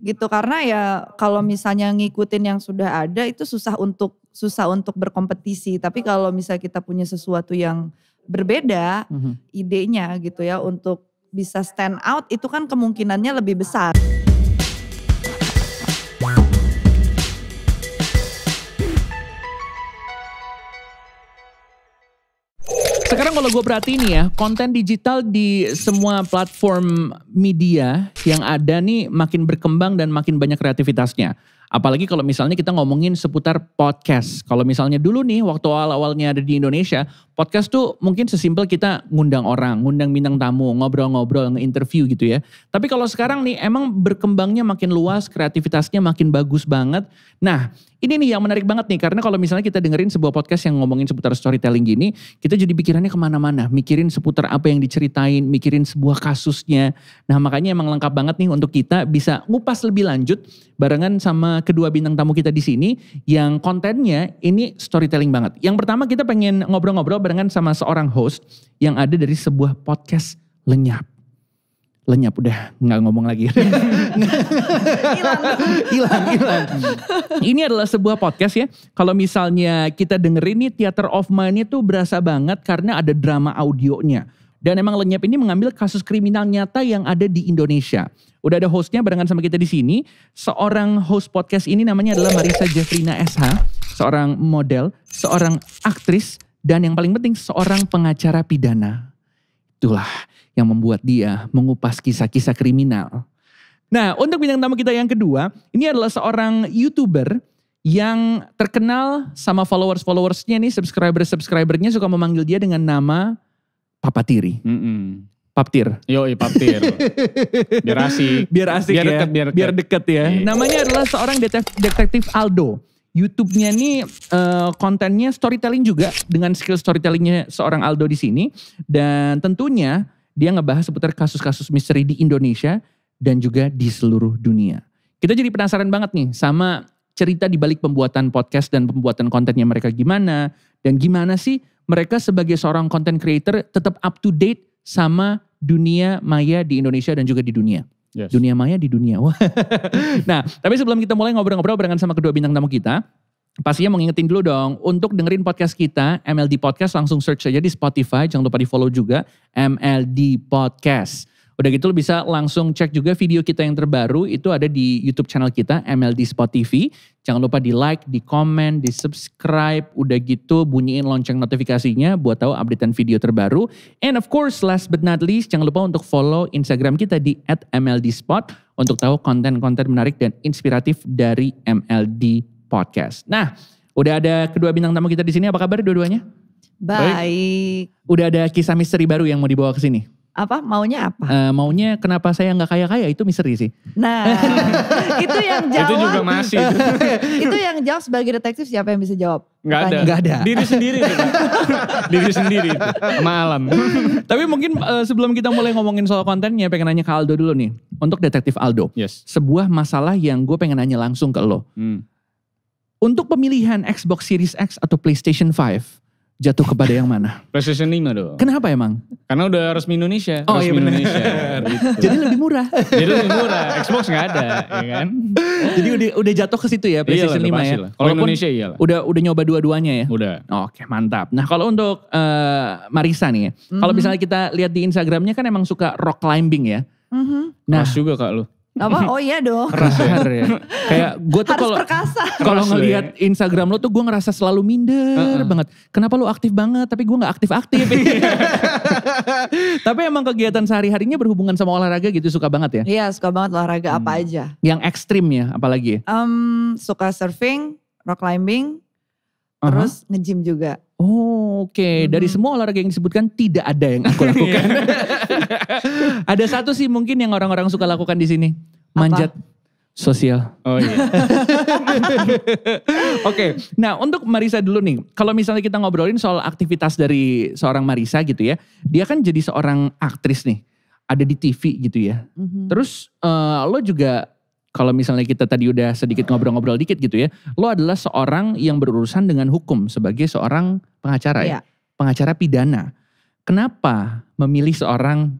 gitu karena ya kalau misalnya ngikutin yang sudah ada itu susah untuk susah untuk berkompetisi tapi kalau misalnya kita punya sesuatu yang berbeda mm -hmm. idenya gitu ya untuk bisa stand out itu kan kemungkinannya lebih besar. Sekarang kalau gue perhatiin ya, konten digital di semua platform media yang ada nih makin berkembang dan makin banyak kreativitasnya. Apalagi kalau misalnya kita ngomongin seputar podcast. Kalau misalnya dulu nih waktu awal-awalnya ada di Indonesia, Podcast tuh mungkin sesimpel kita ngundang orang, ngundang bintang tamu, ngobrol-ngobrol, nge-interview gitu ya. Tapi kalau sekarang nih emang berkembangnya makin luas, kreativitasnya makin bagus banget. Nah ini nih yang menarik banget nih karena kalau misalnya kita dengerin sebuah podcast yang ngomongin seputar storytelling gini, kita jadi pikirannya kemana-mana, mikirin seputar apa yang diceritain, mikirin sebuah kasusnya. Nah makanya emang lengkap banget nih untuk kita bisa ngupas lebih lanjut barengan sama kedua bintang tamu kita di sini yang kontennya ini storytelling banget. Yang pertama kita pengen ngobrol-ngobrol barengan sama seorang host yang ada dari sebuah podcast lenyap lenyap udah nggak ngomong lagi hilang hilang ini adalah sebuah podcast ya kalau misalnya kita dengerin nih theater of mind itu berasa banget karena ada drama audionya dan emang lenyap ini mengambil kasus kriminal nyata yang ada di Indonesia udah ada hostnya barengan sama kita di sini seorang host podcast ini namanya adalah Marisa Jefrina SH seorang model seorang aktris dan yang paling penting seorang pengacara pidana. Itulah yang membuat dia mengupas kisah-kisah kriminal. Nah, untuk bintang tamu kita yang kedua, ini adalah seorang YouTuber yang terkenal sama followers-followersnya nih, subscriber-subscribernya suka memanggil dia dengan nama Papa Tiri. Mm -mm. Paptir. Yo, paptir. biar asik. Biar asik biar ya. Deket, biar, deket. biar deket ya. Iya. Namanya adalah seorang detektif Aldo. YouTube-nya ini uh, eh, kontennya storytelling juga dengan skill storytellingnya seorang Aldo di sini dan tentunya dia ngebahas seputar kasus-kasus misteri di Indonesia dan juga di seluruh dunia. Kita jadi penasaran banget nih sama cerita di balik pembuatan podcast dan pembuatan kontennya mereka gimana dan gimana sih mereka sebagai seorang content creator tetap up to date sama dunia maya di Indonesia dan juga di dunia. Yes. Dunia maya di dunia. wah nah, tapi sebelum kita mulai ngobrol-ngobrol barengan sama kedua bintang tamu kita, pastinya mau ngingetin dulu dong untuk dengerin podcast kita MLD Podcast langsung search aja di Spotify, jangan lupa di follow juga MLD Podcast. Udah gitu lo bisa langsung cek juga video kita yang terbaru itu ada di YouTube channel kita MLD Spot TV. Jangan lupa di like, di komen, di subscribe. Udah gitu bunyiin lonceng notifikasinya buat tahu updatean video terbaru. And of course last but not least jangan lupa untuk follow Instagram kita di @mldspot untuk tahu konten-konten menarik dan inspiratif dari MLD Podcast. Nah, udah ada kedua bintang tamu kita di sini. Apa kabar dua-duanya? Baik. Baik. Udah ada kisah misteri baru yang mau dibawa ke sini? apa maunya apa? Uh, maunya kenapa saya nggak kaya kaya itu misteri sih. Nah itu yang jawab. Itu juga masih. itu yang jawab sebagai detektif siapa yang bisa jawab? Nggak ada. Nggak ada. Diri sendiri. Diri sendiri. malam Tapi mungkin uh, sebelum kita mulai ngomongin soal kontennya pengen nanya ke Aldo dulu nih. Untuk detektif Aldo. Yes. Sebuah masalah yang gue pengen nanya langsung ke lo. Hmm. Untuk pemilihan Xbox Series X atau PlayStation 5 jatuh kepada yang mana? PlayStation 5 dong. Kenapa emang? Karena udah resmi Indonesia. Oh iya, resmi iya bener. Indonesia. Gitu. Jadi lebih murah. Jadi lebih murah. Xbox gak ada, ya kan? Jadi udah udah jatuh ke situ ya PlayStation iyalah, 5 ya. Kalau Indonesia iyalah. Udah udah nyoba dua-duanya ya. Udah. Oke mantap. Nah kalau untuk uh, Marisa nih, mm -hmm. kalau mhm. misalnya kita lihat di Instagramnya kan emang suka rock climbing ya. Mm -hmm. Nah, Mas juga kak lu apa oh iya dong Rahar ya kayak gue tuh kalau kalau ngelihat ya. Instagram lo tuh gue ngerasa selalu minder uh -uh. banget kenapa lo aktif banget tapi gue nggak aktif aktif tapi emang kegiatan sehari harinya berhubungan sama olahraga gitu suka banget ya iya suka banget olahraga hmm. apa aja yang ekstrim ya apalagi um, suka surfing rock climbing uh -huh. terus ngejim juga Oh, oke. Okay. Hmm. Dari semua olahraga yang disebutkan tidak ada yang aku lakukan. Iya. ada satu sih mungkin yang orang-orang suka lakukan di sini. Manjat Apa? sosial. Oh iya. oke. okay. Nah, untuk Marisa dulu nih. Kalau misalnya kita ngobrolin soal aktivitas dari seorang Marisa gitu ya. Dia kan jadi seorang aktris nih. Ada di TV gitu ya. Mm -hmm. Terus uh, lo juga kalau misalnya kita tadi udah sedikit ngobrol-ngobrol dikit gitu ya, lo adalah seorang yang berurusan dengan hukum sebagai seorang pengacara ya, ya, pengacara pidana. Kenapa memilih seorang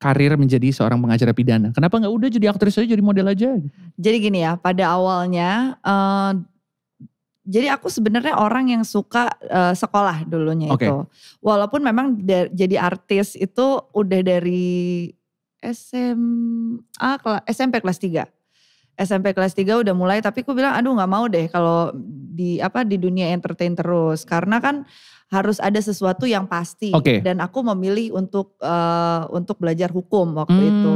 karir menjadi seorang pengacara pidana? Kenapa nggak udah jadi aktris aja, jadi model aja? Jadi gini ya, pada awalnya, uh, jadi aku sebenarnya orang yang suka uh, sekolah dulunya okay. itu, walaupun memang jadi artis itu udah dari SMA SMP kelas 3. SMP kelas 3 udah mulai tapi aku bilang aduh nggak mau deh kalau di apa di dunia entertain terus karena kan harus ada sesuatu yang pasti okay. dan aku memilih untuk uh, untuk belajar hukum waktu hmm, itu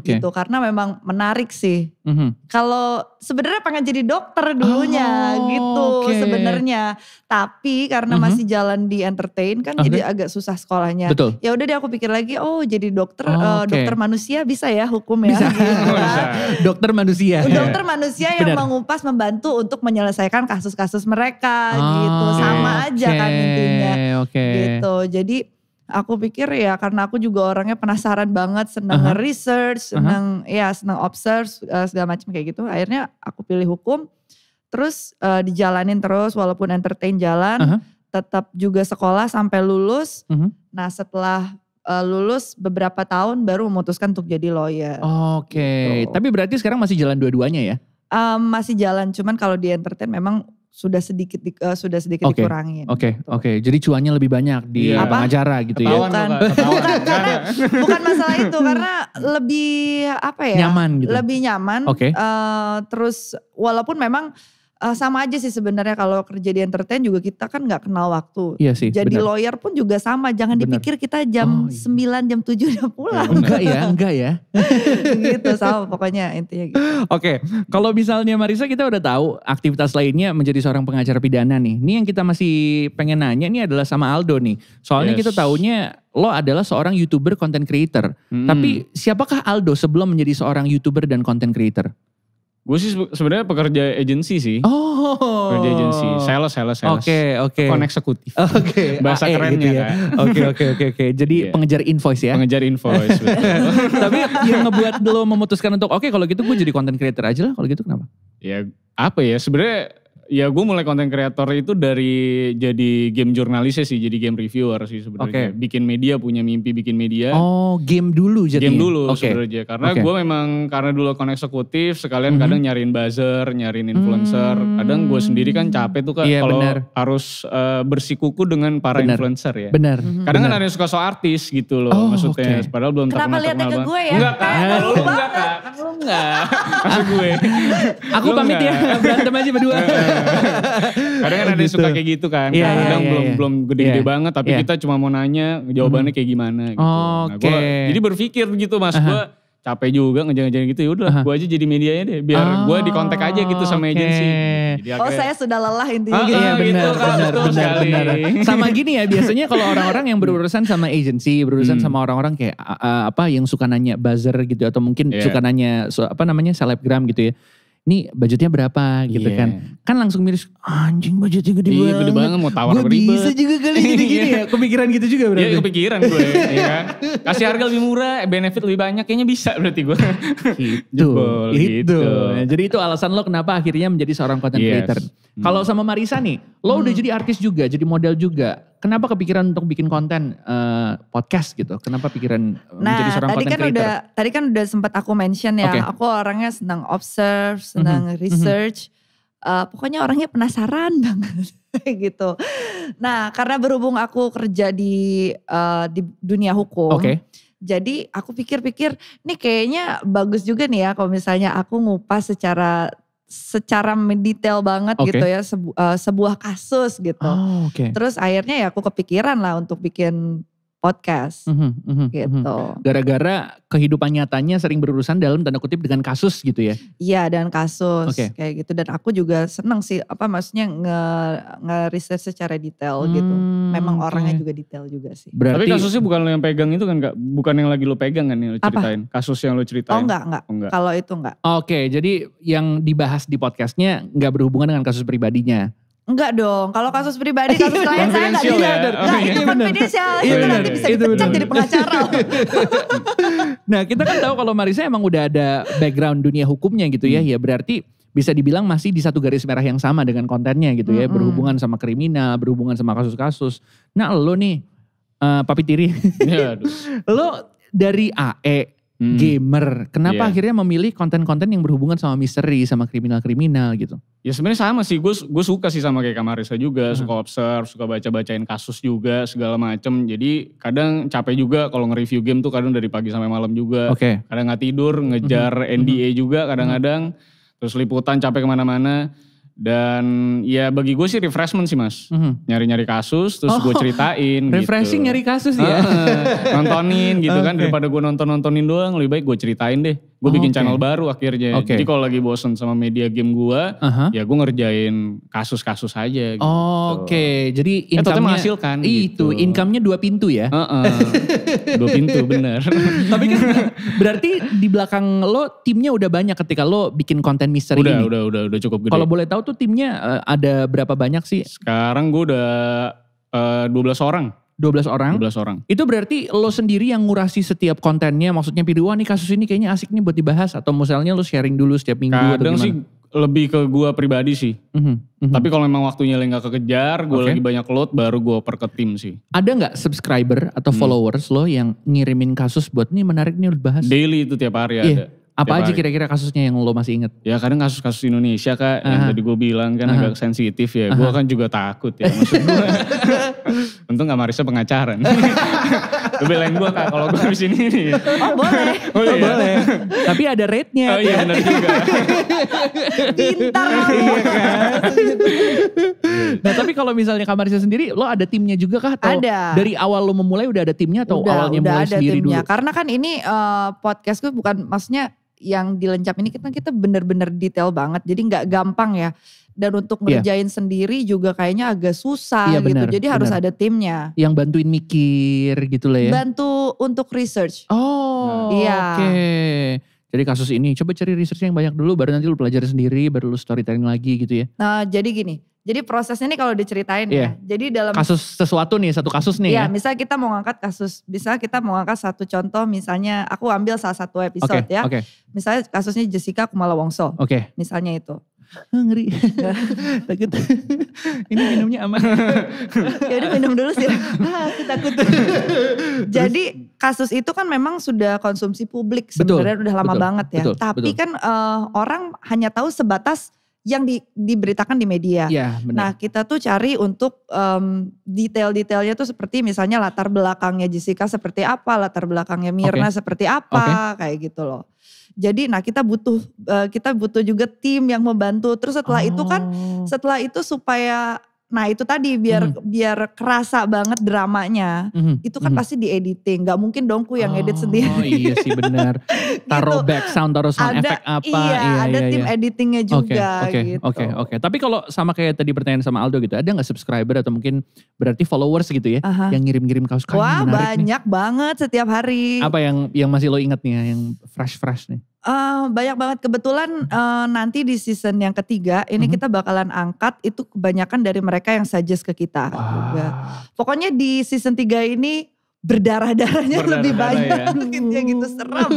okay. gitu karena memang menarik sih mm-hmm. kalau sebenarnya pengen jadi dokter dulunya oh, gitu okay. sebenarnya tapi karena mm-hmm. masih jalan di entertain kan okay. Ah, jadi iya. agak susah sekolahnya ya udah deh aku pikir lagi oh jadi dokter oh, uh, dokter manusia bisa ya hukum ya gitu oh, kan. bisa. dokter manusia dokter manusia yang Benar. mengupas membantu untuk menyelesaikan kasus-kasus mereka oh, gitu ah, sama okay. aja kan intinya semuanya okay. gitu jadi aku pikir ya karena aku juga orangnya penasaran banget senang uh -huh. research senang uh -huh. ya senang observe eh, segala macam kayak gitu akhirnya aku pilih hukum terus uh, dijalanin terus walaupun entertain jalan uh -huh. tetap juga sekolah sampai lulus uh mhm. -huh. nah setelah uh, lulus beberapa tahun baru memutuskan untuk jadi lawyer oke okay. gitu. tapi berarti sekarang masih jalan dua-duanya ya um, masih jalan cuman kalau di entertain memang sudah sedikit di, uh, sudah sedikit okay. dikurangin. Oke, okay. Gitu. oke. Okay. Jadi cuannya lebih banyak di yeah. pengacara gitu ya. Bukan, bukan, karena, bukan masalah itu karena lebih apa ya? Nyaman gitu. Lebih nyaman. Oke. Okay. Uh, eh, terus walaupun memang uh, sama aja sih sebenarnya kalau kerja di entertain juga kita kan nggak kenal waktu. Iya sih. Jadi bener. lawyer pun juga sama, jangan bener. dipikir kita jam oh, iya. 9 jam 7 udah pulang. Oh, enggak ya, enggak ya. gitu sama pokoknya intinya gitu. Oke, okay. kalau misalnya Marisa kita udah tahu aktivitas lainnya menjadi seorang pengacara pidana nih. Ini yang kita masih pengen nanya Ini adalah sama Aldo nih. Soalnya yes. kita taunya lo adalah seorang YouTuber content creator. Hmm. Tapi siapakah Aldo sebelum menjadi seorang YouTuber dan content creator? Gue sih sebenarnya pekerja agensi sih. Oh. Pekerja agensi, sales, sales, sales. Oke, okay, oke. Okay. eksekutif. Oke. Okay. Bahasa ah, eh, kerennya gitu ya. Kan? Oke, oke, oke, oke. Jadi yeah. pengejar invoice ya. Pengejar invoice, Tapi yang ngebuat lo memutuskan untuk oke okay, kalau gitu gue jadi content creator aja lah, kalau gitu kenapa? Ya apa ya, sebenarnya Ya gue mulai konten kreator itu dari jadi game jurnalisnya sih, jadi game reviewer sih sebenarnya. Okay. Bikin media, punya mimpi bikin media. Oh game dulu jadi. Game dulu okay. sebenarnya. Karena okay. gue memang karena dulu akun eksekutif, sekalian mm -hmm. kadang mhm. nyariin buzzer, nyariin influencer. Mm -hmm. Kadang gue sendiri kan capek tuh kan yeah, kalau harus uh, bersikuku dengan para bener. influencer ya. Benar. Mm -hmm. Kadang kan ada yang suka so artis gitu loh oh, maksudnya. Okay. Padahal belum Kenapa lihatnya ke gue ya? Enggak kan? lu enggak kan? Lu enggak. gue. Aku pamit ya, berantem aja berdua. kadang kan ada gitu. suka kayak gitu kan. Yeah, kadang yeah, belum yeah. Iya, iya. belum gede-gede yeah. banget tapi yeah. kita cuma mau nanya jawabannya hmm. kayak gimana gitu. Oh, Oke. Okay. jadi berpikir gitu Mas, uh -huh. gue capek juga ngejalan-jalan gitu. Ya udah, gue aja jadi medianya deh biar oh, gue di aja gitu sama okay. agensi. oh, saya sudah lelah intinya ah, gitu. Iya, benar, benar, benar, benar, Sama gini ya, biasanya kalau orang-orang yang berurusan sama agensi, berurusan hmm. sama orang-orang kayak uh, apa yang suka nanya buzzer gitu atau mungkin yeah. suka nanya apa namanya selebgram gitu ya ini budgetnya berapa gitu yeah. kan. Kan langsung miris, anjing budgetnya gede banget. Iya gede banget mau tawar gua bisa juga kali gini-gini iya. ya, kepikiran gitu juga berarti. Iya kepikiran gue ya. Kasih harga lebih murah, eh, benefit lebih banyak, kayaknya bisa berarti gue. gitu, Jebol, gitu. gitu. Jadi itu alasan lo kenapa akhirnya menjadi seorang content yes. creator. Kalau hmm. sama Marisa nih, lo hmm. udah jadi artis juga, jadi model juga kenapa kepikiran untuk bikin konten uh, podcast gitu? Kenapa pikiran eh, nah, menjadi seorang Nah, tadi kan udah tadi kan udah sempat aku mention ya, okay. aku orangnya senang observe, mhm. senang mm -hmm. research. Mm -hmm. Uh, pokoknya orangnya penasaran banget gitu. Nah, karena berhubung aku kerja di uh, di dunia hukum. Okay. Jadi aku pikir-pikir, nih kayaknya bagus juga nih ya kalau misalnya aku ngupas secara secara detail banget okay. gitu ya sebu uh, sebuah kasus gitu. Oh, okay. Terus akhirnya ya aku kepikiran lah untuk bikin podcast mm -hmm, gitu. Gara-gara kehidupan nyatanya sering berurusan dalam tanda kutip dengan kasus gitu ya? Iya dan kasus okay. kayak gitu dan aku juga seneng sih apa maksudnya nge, nge secara detail gitu. hmm, gitu. Memang okay. orangnya juga detail juga sih. Berarti, Tapi kasusnya bukan lo yang pegang itu kan gak, bukan yang lagi lo pegang kan yang lo ceritain? Apa? Kasus yang lo ceritain? Oh enggak enggak. Oh, enggak. Kalau itu enggak. Oke okay, jadi yang dibahas di podcastnya nggak berhubungan dengan kasus pribadinya. Enggak dong, kalau kasus pribadi, kasus klien saya enggak bisa. Ya? Enggak, oh, itu iya. itu iya, iya nanti bisa iya, dipecat jadi pengacara. nah kita kan tahu kalau Marisa emang udah ada background dunia hukumnya gitu ya, hmm. ya berarti bisa dibilang masih di satu garis merah yang sama dengan kontennya gitu ya, hmm. hmm. berhubungan sama kriminal, berhubungan sama kasus-kasus. Nah lo nih, uh, papi tiri, iya, lo dari AE hmm. gamer. Kenapa yeah. akhirnya memilih konten-konten yang berhubungan sama misteri, sama kriminal-kriminal gitu? Ya sebenarnya sama sih, gue gus suka sih sama kayak Kamarisa juga, hmm. suka observe, suka baca-bacain kasus juga segala macem. Jadi kadang capek juga kalau nge-review game tuh kadang dari pagi sampai malam juga. Oke. Okay. Kadang nggak tidur, ngejar -hmm. NDA hmm. juga kadang-kadang, -hmm. terus liputan capek kemana-mana. Dan ya bagi gue sih refreshment sih mas. Mm-hmm. kasus terus oh, gue ceritain gitu. Refreshing gitu. nyari kasus ya? nontonin gitu okay. kan daripada gue nonton-nontonin doang lebih baik gue ceritain deh. Gue bikin oh, okay. channel baru akhirnya. Okay. Jadi kalau lagi bosen sama media game gue, uh-huh. ya gue ngerjain kasus-kasus aja. Gitu. Oke, okay. jadi eh, income-nya ya, menghasilkan. Itu gitu. income-nya dua pintu ya? Uh-uh. dua pintu bener. Tapi kan berarti di belakang lo timnya udah banyak ketika lo bikin konten misteri udah, ini. Udah, udah, udah cukup gede. Kalau boleh tahu tuh timnya eh, ada berapa banyak sih? Sekarang gue udah uh, eh, 12 orang. 12 orang. 12 orang. Itu berarti lo sendiri yang ngurasi setiap kontennya. Maksudnya video wah nih kasus ini kayaknya asik nih buat dibahas. Atau misalnya lo sharing dulu setiap minggu Kadang atau gimana? sih lebih ke gue pribadi sih. Mm -hmm. Tapi kalau memang waktunya lagi gak kekejar, gue okay. lagi banyak load baru gue per tim sih. Ada nggak subscriber atau hmm. followers lo yang ngirimin kasus buat nih menarik nih lo bahas? Daily itu tiap hari yeah. ada. Apa aja kira-kira kasusnya yang lo masih inget? Ya kadang kasus-kasus Indonesia kak, -huh. yang tadi gue bilang kan -huh. agak sensitif ya. Gue kan juga takut ya maksud gue. untung gak Marisa pengacaran. Lu belain gue kak kalau gue habis ini nih. Oh boleh. Oh, iya. Oh, boleh. Tapi ada rate-nya. Oh iya benar juga. Pintar. Iya kan? iya kan. nah tapi kalau misalnya Kak Marisa sendiri lo ada timnya juga kah? Atau ada. Dari awal lo memulai udah ada timnya atau udah, awalnya udah mulai ada sendiri timnya. dulu? Karena kan ini uh, podcast gue bukan maksudnya yang dilencap ini kita kita bener-bener detail banget jadi nggak gampang ya dan untuk iya. ngerjain yeah. sendiri juga kayaknya agak susah yeah, gitu. Jadi bener. harus ada timnya. Yang bantuin mikir gitu lah ya. Bantu untuk research. Oh, nah. iya. Yeah. Oke. Okay. Jadi kasus ini coba cari research yang banyak dulu baru nanti lu pelajari sendiri baru lu storytelling lagi gitu ya. Nah, jadi gini. Jadi prosesnya ini kalau diceritain yeah. ya. Iya. Jadi dalam kasus sesuatu nih, satu kasus nih. yeah, ya. misalnya kita mau ngangkat kasus, bisa kita mau ngangkat satu contoh misalnya aku ambil salah satu episode okay, ya. Okay. Misalnya kasusnya Jessica Kumala Wongso. Oke. Okay. Misalnya itu ngeri takut ini minumnya aman ya udah minum dulu sih ah, takut jadi kasus itu kan memang sudah konsumsi publik sebenarnya udah lama betul, banget ya betul, tapi betul. kan uh, orang hanya tahu sebatas yang di, diberitakan di media. Ya, Nah kita tuh cari untuk um, detail-detailnya tuh seperti misalnya latar belakangnya Jessica seperti apa, latar belakangnya Mirna okay. seperti apa, okay. kayak gitu loh. Jadi nah kita butuh eh, kita butuh juga tim yang membantu. Terus setelah oh. itu kan oh. setelah itu supaya Nah itu tadi biar mm. biar kerasa banget dramanya. Mm. Itu kan mm. pasti di editing. nggak mungkin dong ku yang oh, edit sendiri. Oh iya sih benar. Gitu. Taruh gitu. back sound, taruh sound efek apa. Iya, iya, iya ada iya, tim iya. editingnya juga okay, okay, gitu. Oke okay, oke. Okay. Tapi kalau sama kayak tadi pertanyaan sama Aldo gitu. Ada nggak subscriber atau mungkin berarti followers gitu ya. Uh -huh. Yang ngirim-ngirim kaos kain Wah banyak nih. banget setiap hari. Apa yang yang masih lo ingat nih yang fresh-fresh nih? Uh, banyak banget kebetulan uh, nanti di season yang ketiga ini mm-hmm. kita bakalan angkat itu kebanyakan dari mereka yang suggest ke kita wow. juga. Pokoknya di season 3 ini berdarah-darahnya berdarah lebih banyak ya. gitu, yang gitu serem.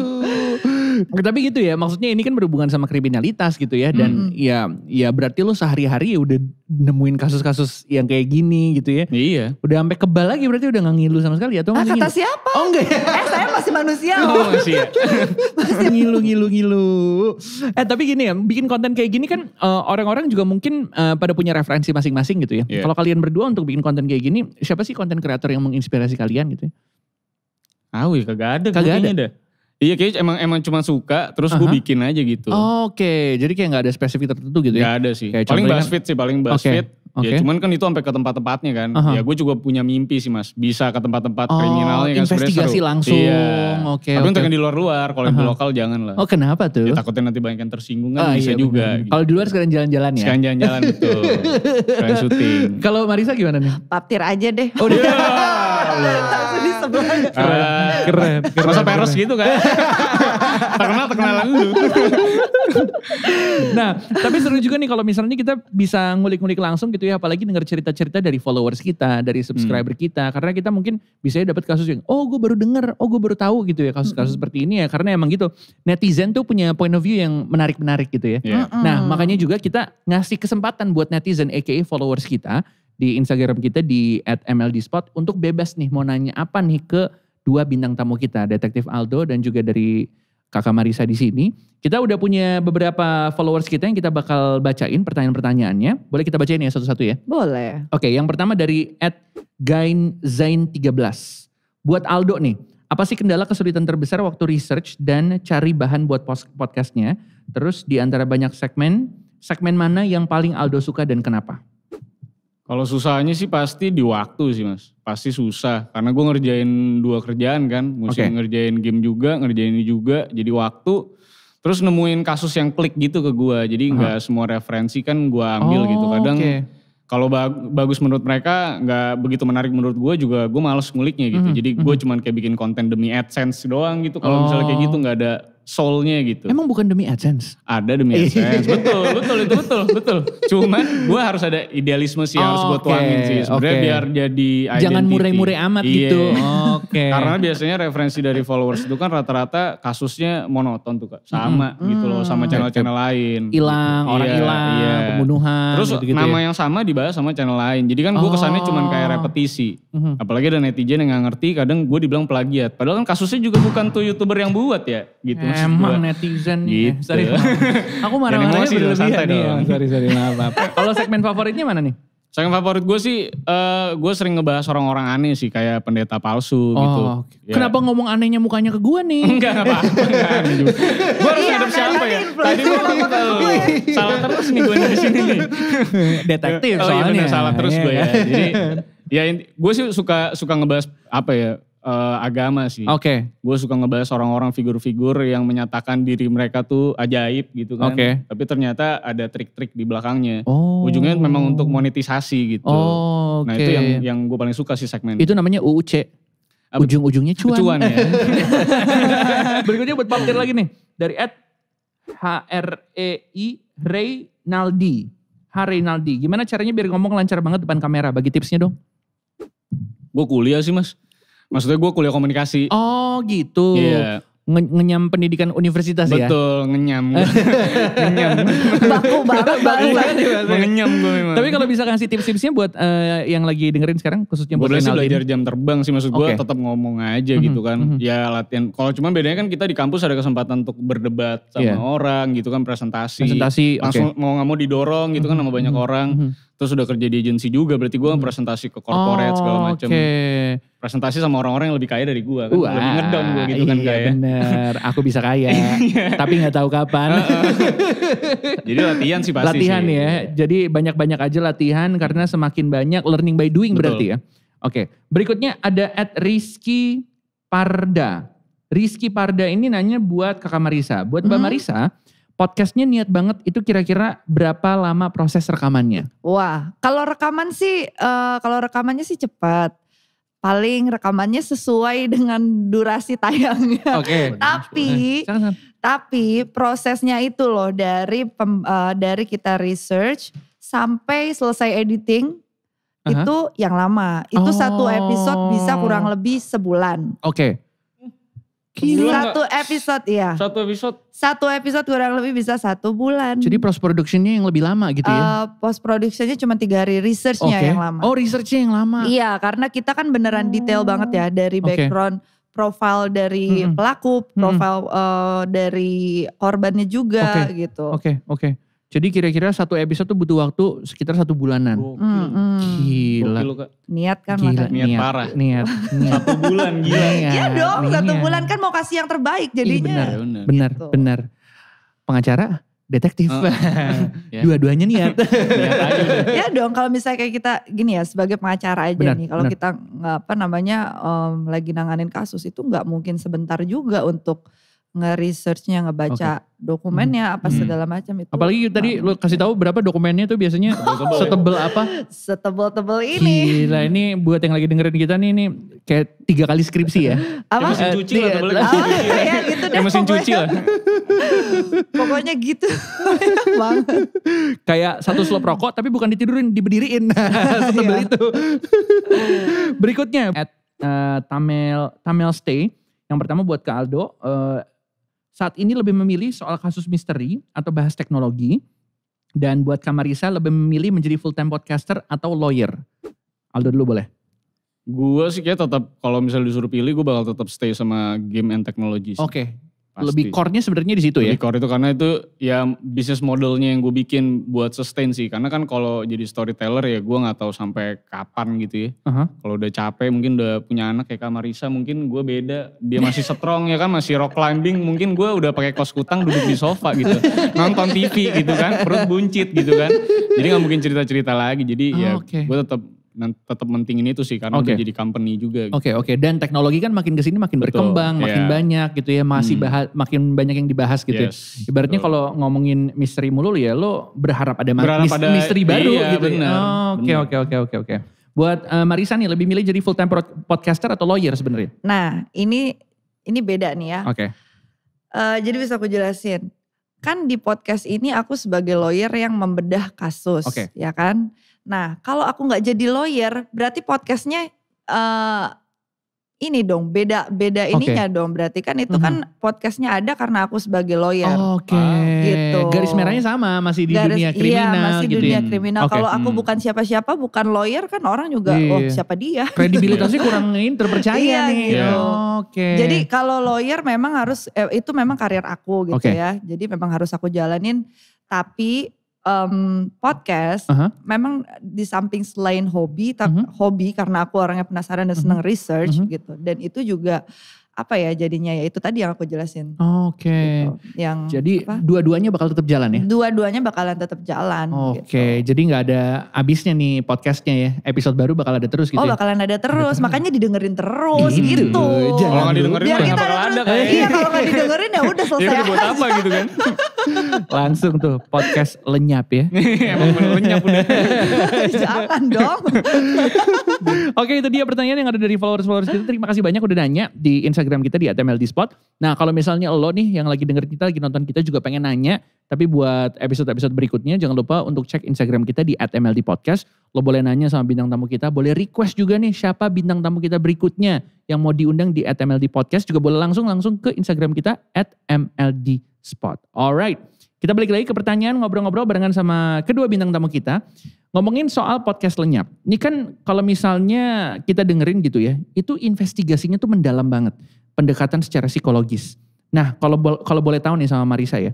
Tapi gitu ya, maksudnya ini kan berhubungan sama kriminalitas gitu ya dan hmm. ya ya berarti lo sehari-hari ya udah nemuin kasus-kasus yang kayak gini gitu ya. Iya. Udah sampai kebal lagi berarti udah gak ngilu sama sekali atau ah, kata ngilu? siapa? Oh enggak. eh saya masih manusia. Oh masih ya. masih ngilu ngilu ngilu. Eh tapi gini ya, bikin konten kayak gini kan orang eh, orang-orang juga mungkin uh, pada punya referensi masing-masing gitu ya. Yeah. Kalau kalian berdua untuk bikin konten kayak gini, siapa sih konten kreator yang menginspirasi kalian gitu ya? Awi, ya, kagak ada. Kagak ada. Deh. Iya kayaknya emang emang cuma suka terus uh -huh. gue bikin aja gitu. Oh, Oke, okay. jadi kayak nggak ada spesifik tertentu gitu ya? Gak ada sih. Kayak paling Buzzfeed kan, sih, paling Buzzfeed. Okay. Okay. Ya cuman kan itu sampai ke tempat-tempatnya kan. Uh -huh. Ya gue juga punya mimpi sih mas, bisa ke tempat-tempat oh, kriminalnya kan oh, investigasi langsung. Iya. Oke. Okay, Tapi okay. untuk yang di luar-luar, kalau uh -huh. yang di lokal jangan lah. Oh kenapa tuh? Ya, takutnya nanti banyak yang tersinggung kan oh, bisa iya, juga. Gitu. Kalau di luar sekarang jalan-jalan ya. Sekarang jalan-jalan betul. Sekarang syuting. Kalau Marisa gimana nih? Paptir aja deh. Oh, yeah keren, keren. Masa peros gitu kan. terkenal, terkenal dulu. nah, tapi seru juga nih kalau misalnya kita bisa ngulik-ngulik langsung gitu ya. Apalagi denger cerita-cerita dari followers kita, dari subscriber hmm. kita. Karena kita mungkin bisa dapat kasus yang, oh gue baru denger, oh gue baru tahu gitu ya kasus-kasus hmm. seperti ini ya. Karena emang gitu, netizen tuh punya point of view yang menarik-menarik gitu ya. Yeah. Nah, makanya juga kita ngasih kesempatan buat netizen aka followers kita di Instagram kita di @mldspot untuk bebas nih mau nanya apa nih ke dua bintang tamu kita, Detektif Aldo dan juga dari Kakak Marisa di sini. Kita udah punya beberapa followers kita yang kita bakal bacain pertanyaan-pertanyaannya. Boleh kita bacain ya satu-satu ya? Boleh. Oke, yang pertama dari @gainzain13. Buat Aldo nih, apa sih kendala kesulitan terbesar waktu research dan cari bahan buat podcastnya? Terus di antara banyak segmen, segmen mana yang paling Aldo suka dan kenapa? Kalau susahnya sih pasti di waktu sih mas, pasti susah karena gue ngerjain dua kerjaan kan, mesti okay. ngerjain game juga, ngerjain ini juga, jadi waktu terus nemuin kasus yang klik gitu ke gue, jadi nggak uh -huh. semua referensi kan gue ambil gitu. oh, gitu. Kadang okay. kalau bag bagus menurut mereka nggak begitu menarik menurut gue juga gue males nguliknya gitu, mm -hmm. jadi gue mm -hmm. cuman kayak bikin konten demi adsense doang gitu. Kalau oh. misalnya kayak oh. gitu nggak ada soulnya gitu. Emang bukan demi AdSense? Ada demi iya. AdSense, betul, betul itu betul, betul. Cuman gue harus ada idealisme sih oh, harus gue tuangin okay, sih. Sebenernya okay. biar jadi identity. Jangan murai-murai amat iya. gitu. Oh. Okay. Karena biasanya referensi dari followers itu kan rata-rata kasusnya monoton tuh kak, sama -hmm. gitu loh, sama mm. channel-channel lain. Hilang, gitu. orang hilang, iya, iya. pembunuhan. Terus gitu -gitu nama ya? yang sama dibahas sama channel lain. Jadi kan gue oh. kesannya cuman oh. kayak repetisi. Mm -hmm. Apalagi ada netizen yang gak ngerti, kadang gue dibilang plagiat. Padahal kan kasusnya juga bukan tuh youtuber yang buat ya, gitu. Emang netizen nih. Ya. Gitu. Ya. Sorry, aku marah-marahnya berlebihan nih. Ya. Sorry, sorry, maaf. Kalau segmen favoritnya mana nih? Saking favorit gue sih, uh, eh, gue sering ngebahas orang-orang aneh sih, kayak pendeta palsu gitu. oh, gitu. Okay. Ya. Kenapa ngomong anehnya mukanya ke gue nih? Enggak, apa apa Gue harus iya, ngadep siapa ya? Tadi gue salah terus nih gue di sini nih. Detektif oh, soalnya. Oh iya bener, salah terus gue ya. Iya. Jadi, ya gue sih suka suka ngebahas apa ya, uh, agama sih. Oke. Okay. Gue suka ngebahas orang-orang figur-figur yang menyatakan diri mereka tuh ajaib gitu kan. Oke. Okay. Tapi ternyata ada trik-trik di belakangnya. Oh. Ujungnya memang untuk monetisasi gitu. Oh, okay. Nah itu yang yang gue paling suka sih segmen. Itu namanya UUC. Ujung-ujungnya cuan. Cuan ya. Berikutnya buat Pak lagi nih. Dari Ed H R at e Reinaldi, Reynaldi. Harinaldi, gimana caranya biar ngomong lancar banget depan kamera? Bagi tipsnya dong. Gue kuliah sih mas. Maksudnya gue kuliah komunikasi. Oh gitu. Iya. Yeah. Nge ngenyam pendidikan universitas Betul, ya? Betul, ngenyam. ngenyam. baku banget, baku iya, banget. Iya, iya. Ngenyam gue memang. Tapi kalau bisa kasih tips-tipsnya buat uh, yang lagi dengerin sekarang, khususnya buat Boleh sih belajar jam terbang sih, maksud gue tetap ngomong aja mm -hmm, gitu kan. Mm -hmm. Ya latihan, kalau cuma bedanya kan kita di kampus ada kesempatan untuk berdebat sama yeah. orang gitu kan, presentasi. Presentasi, Langsung okay. mau gak mau didorong gitu kan sama banyak mm -hmm. orang. Mm -hmm. Terus udah kerja di agensi juga berarti gue hmm. presentasi ke corporate oh, segala macam. Okay. Presentasi sama orang-orang yang lebih kaya dari gue kan. Wah, lebih ngedam gue gitu kan, iya, kan kaya. bener. Aku bisa kaya. Iya. tapi nggak tahu kapan. Jadi latihan sih pasti Latihan sih. ya. Jadi banyak-banyak aja latihan karena semakin banyak learning by doing Betul. berarti ya. Oke. Berikutnya ada at Rizky Parda. Rizky Parda ini nanya buat kakak Marisa. Buat Mbak hmm. Marisa, podcastnya niat banget itu kira-kira berapa lama proses rekamannya? Wah, kalau rekaman sih, uh, kalau rekamannya sih cepat. Paling rekamannya sesuai dengan durasi tayangnya. Oke. Okay. tapi, eh, tapi prosesnya itu loh dari pem, uh, dari kita research sampai selesai editing uh -huh. itu yang lama. Itu oh. satu episode bisa kurang oh. lebih sebulan. Oke. Okay. Gila. Satu episode ya Satu episode. Satu episode kurang lebih bisa satu bulan. Jadi post productionnya yang lebih lama gitu ya? Uh, eh, post productionnya cuma tiga hari, researchnya okay. yang lama. Oh researchnya yang lama. Iya karena kita kan beneran detail banget ya dari background. Okay. Profil dari hmm. pelaku, profil hmm. uh, eh, dari korbannya juga okay. gitu. Oke, okay, oke. Jadi kira-kira satu episode tuh butuh waktu sekitar satu bulanan. Oh, mm, mm. Gila. Gokil, Kak. Niat kan gila. Niat, niat parah. Niat. niat. satu bulan gila. Iya, iya dong niat. satu bulan kan mau kasih yang terbaik iya, jadinya. Iya benar, benar, gitu. benar. Pengacara? detektif. Uh, yeah. Dua-duanya niat. ya dong kalau misalnya kayak kita gini ya sebagai pengacara aja benar, nih kalau kita apa namanya um, lagi nanganin kasus itu nggak mungkin sebentar juga untuk nge-researchnya, ngebaca okay. dokumennya hmm. apa hmm. segala macam itu. Apalagi tadi nah. lu kasih tahu berapa dokumennya tuh biasanya ya. setebel apa? Setebel-tebel ini. Gila ini buat yang lagi dengerin kita nih ini kayak tiga kali skripsi ya. apa? Ya mesin cuci lah iya. tebel. Ah, ya gitu mesin cuci lah. pokoknya gitu. kayak satu slop rokok tapi bukan ditidurin, diberdiriin. Iya. setebel itu. Berikutnya at uh, Tamil Tamel Stay yang pertama buat Kak Aldo uh, saat ini lebih memilih soal kasus misteri atau bahas teknologi. Dan buat Kamarisa lebih memilih menjadi full-time podcaster atau lawyer. Aldo dulu boleh. Gue sih kayak tetap kalau misalnya disuruh pilih gue bakal tetap stay sama game and technology. Oke, okay. Pasti. Lebih core-nya sebenarnya di situ ya. Lebih core itu karena itu ya bisnis modelnya yang gue bikin buat sustain sih. Karena kan kalau jadi storyteller ya gue nggak tahu sampai kapan gitu ya. Uh -huh. Kalau udah capek mungkin udah punya anak kayak Marisa mungkin gue beda. Dia masih strong ya kan masih rock climbing mungkin gue udah pakai kos kutang duduk di sofa gitu. Nonton TV gitu kan perut buncit gitu kan. Jadi nggak mungkin cerita-cerita lagi. Jadi ya, oh, ya okay. gue tetap tetap penting ini tuh sih karena okay. udah jadi company juga. Oke gitu. oke okay, dan teknologi kan makin kesini makin Betul. berkembang, iya. makin banyak gitu ya masih hmm. bahas, makin banyak yang dibahas gitu. Ya. Yes. Ya. Ibaratnya kalau ngomongin misteri mulu ya lo berharap ada berharap misteri, ada, misteri iya, baru iya, gitu. Oke oke oke oke oke. Buat uh, Marisa nih lebih milih jadi full time podcaster atau lawyer sebenarnya? Nah ini ini beda nih ya. Oke. Okay. Uh, eh, jadi bisa aku jelasin. Kan di podcast ini aku sebagai lawyer yang membedah kasus, okay. ya kan? Nah kalau aku nggak jadi lawyer berarti podcastnya uh, ini dong beda beda ininya okay. dong berarti kan itu mm -hmm. kan mm-hmm. podcastnya ada karena aku sebagai lawyer. Oke. Okay. Gitu. Garis merahnya sama masih di Garis, dunia iya, kriminal. Iya masih gitu dunia ya. kriminal. Okay. Kalau aku hmm. bukan siapa-siapa bukan lawyer kan orang juga yeah. oh siapa dia. Kredibilitasnya kurang ini terpercaya iya, nih. Gitu. Yeah. Oke. Okay. Jadi kalau lawyer memang harus eh, itu memang karir aku gitu okay. ya. Jadi memang harus aku jalanin tapi um, podcast, uh -huh. memang di samping selain hobi, uh mhm. -huh. hobi karena aku orangnya penasaran dan senang uh mhm. -huh. research uh mhm. -huh. gitu, dan itu juga apa ya jadinya ya itu tadi yang aku jelasin. Oh, Oke. Okay. Gitu. Yang jadi dua-duanya bakal tetap jalan ya? Dua-duanya bakalan tetap jalan. Oke. Okay. Gitu. Jadi nggak ada abisnya nih podcastnya ya. Episode baru bakal ada terus gitu. Oh ya? bakalan ada terus. Ada Makanya didengerin terus gitu. gitu. Jangan kalau didengerin Biar kita ada, ada kayak. Iya kalau nggak didengerin ya udah selesai. Iya buat apa gitu kan? Langsung tuh podcast lenyap ya. Emang lenyap udah. Jangan dong. Oke itu dia pertanyaan yang ada dari followers-followers kita. Terima kasih banyak udah nanya di Instagram Instagram kita di Spot. Nah kalau misalnya lo nih yang lagi denger kita, lagi nonton kita juga pengen nanya, tapi buat episode-episode berikutnya jangan lupa untuk cek Instagram kita di Podcast. Lo boleh nanya sama bintang tamu kita, boleh request juga nih siapa bintang tamu kita berikutnya yang mau diundang di Podcast juga boleh langsung langsung ke Instagram kita Spot. Alright. Kita balik lagi ke pertanyaan ngobrol-ngobrol barengan sama kedua bintang tamu kita. Ngomongin soal podcast lenyap. Ini kan kalau misalnya kita dengerin gitu ya, itu investigasinya tuh mendalam banget pendekatan secara psikologis. Nah, kalau bo kalau boleh tahu nih sama Marisa ya.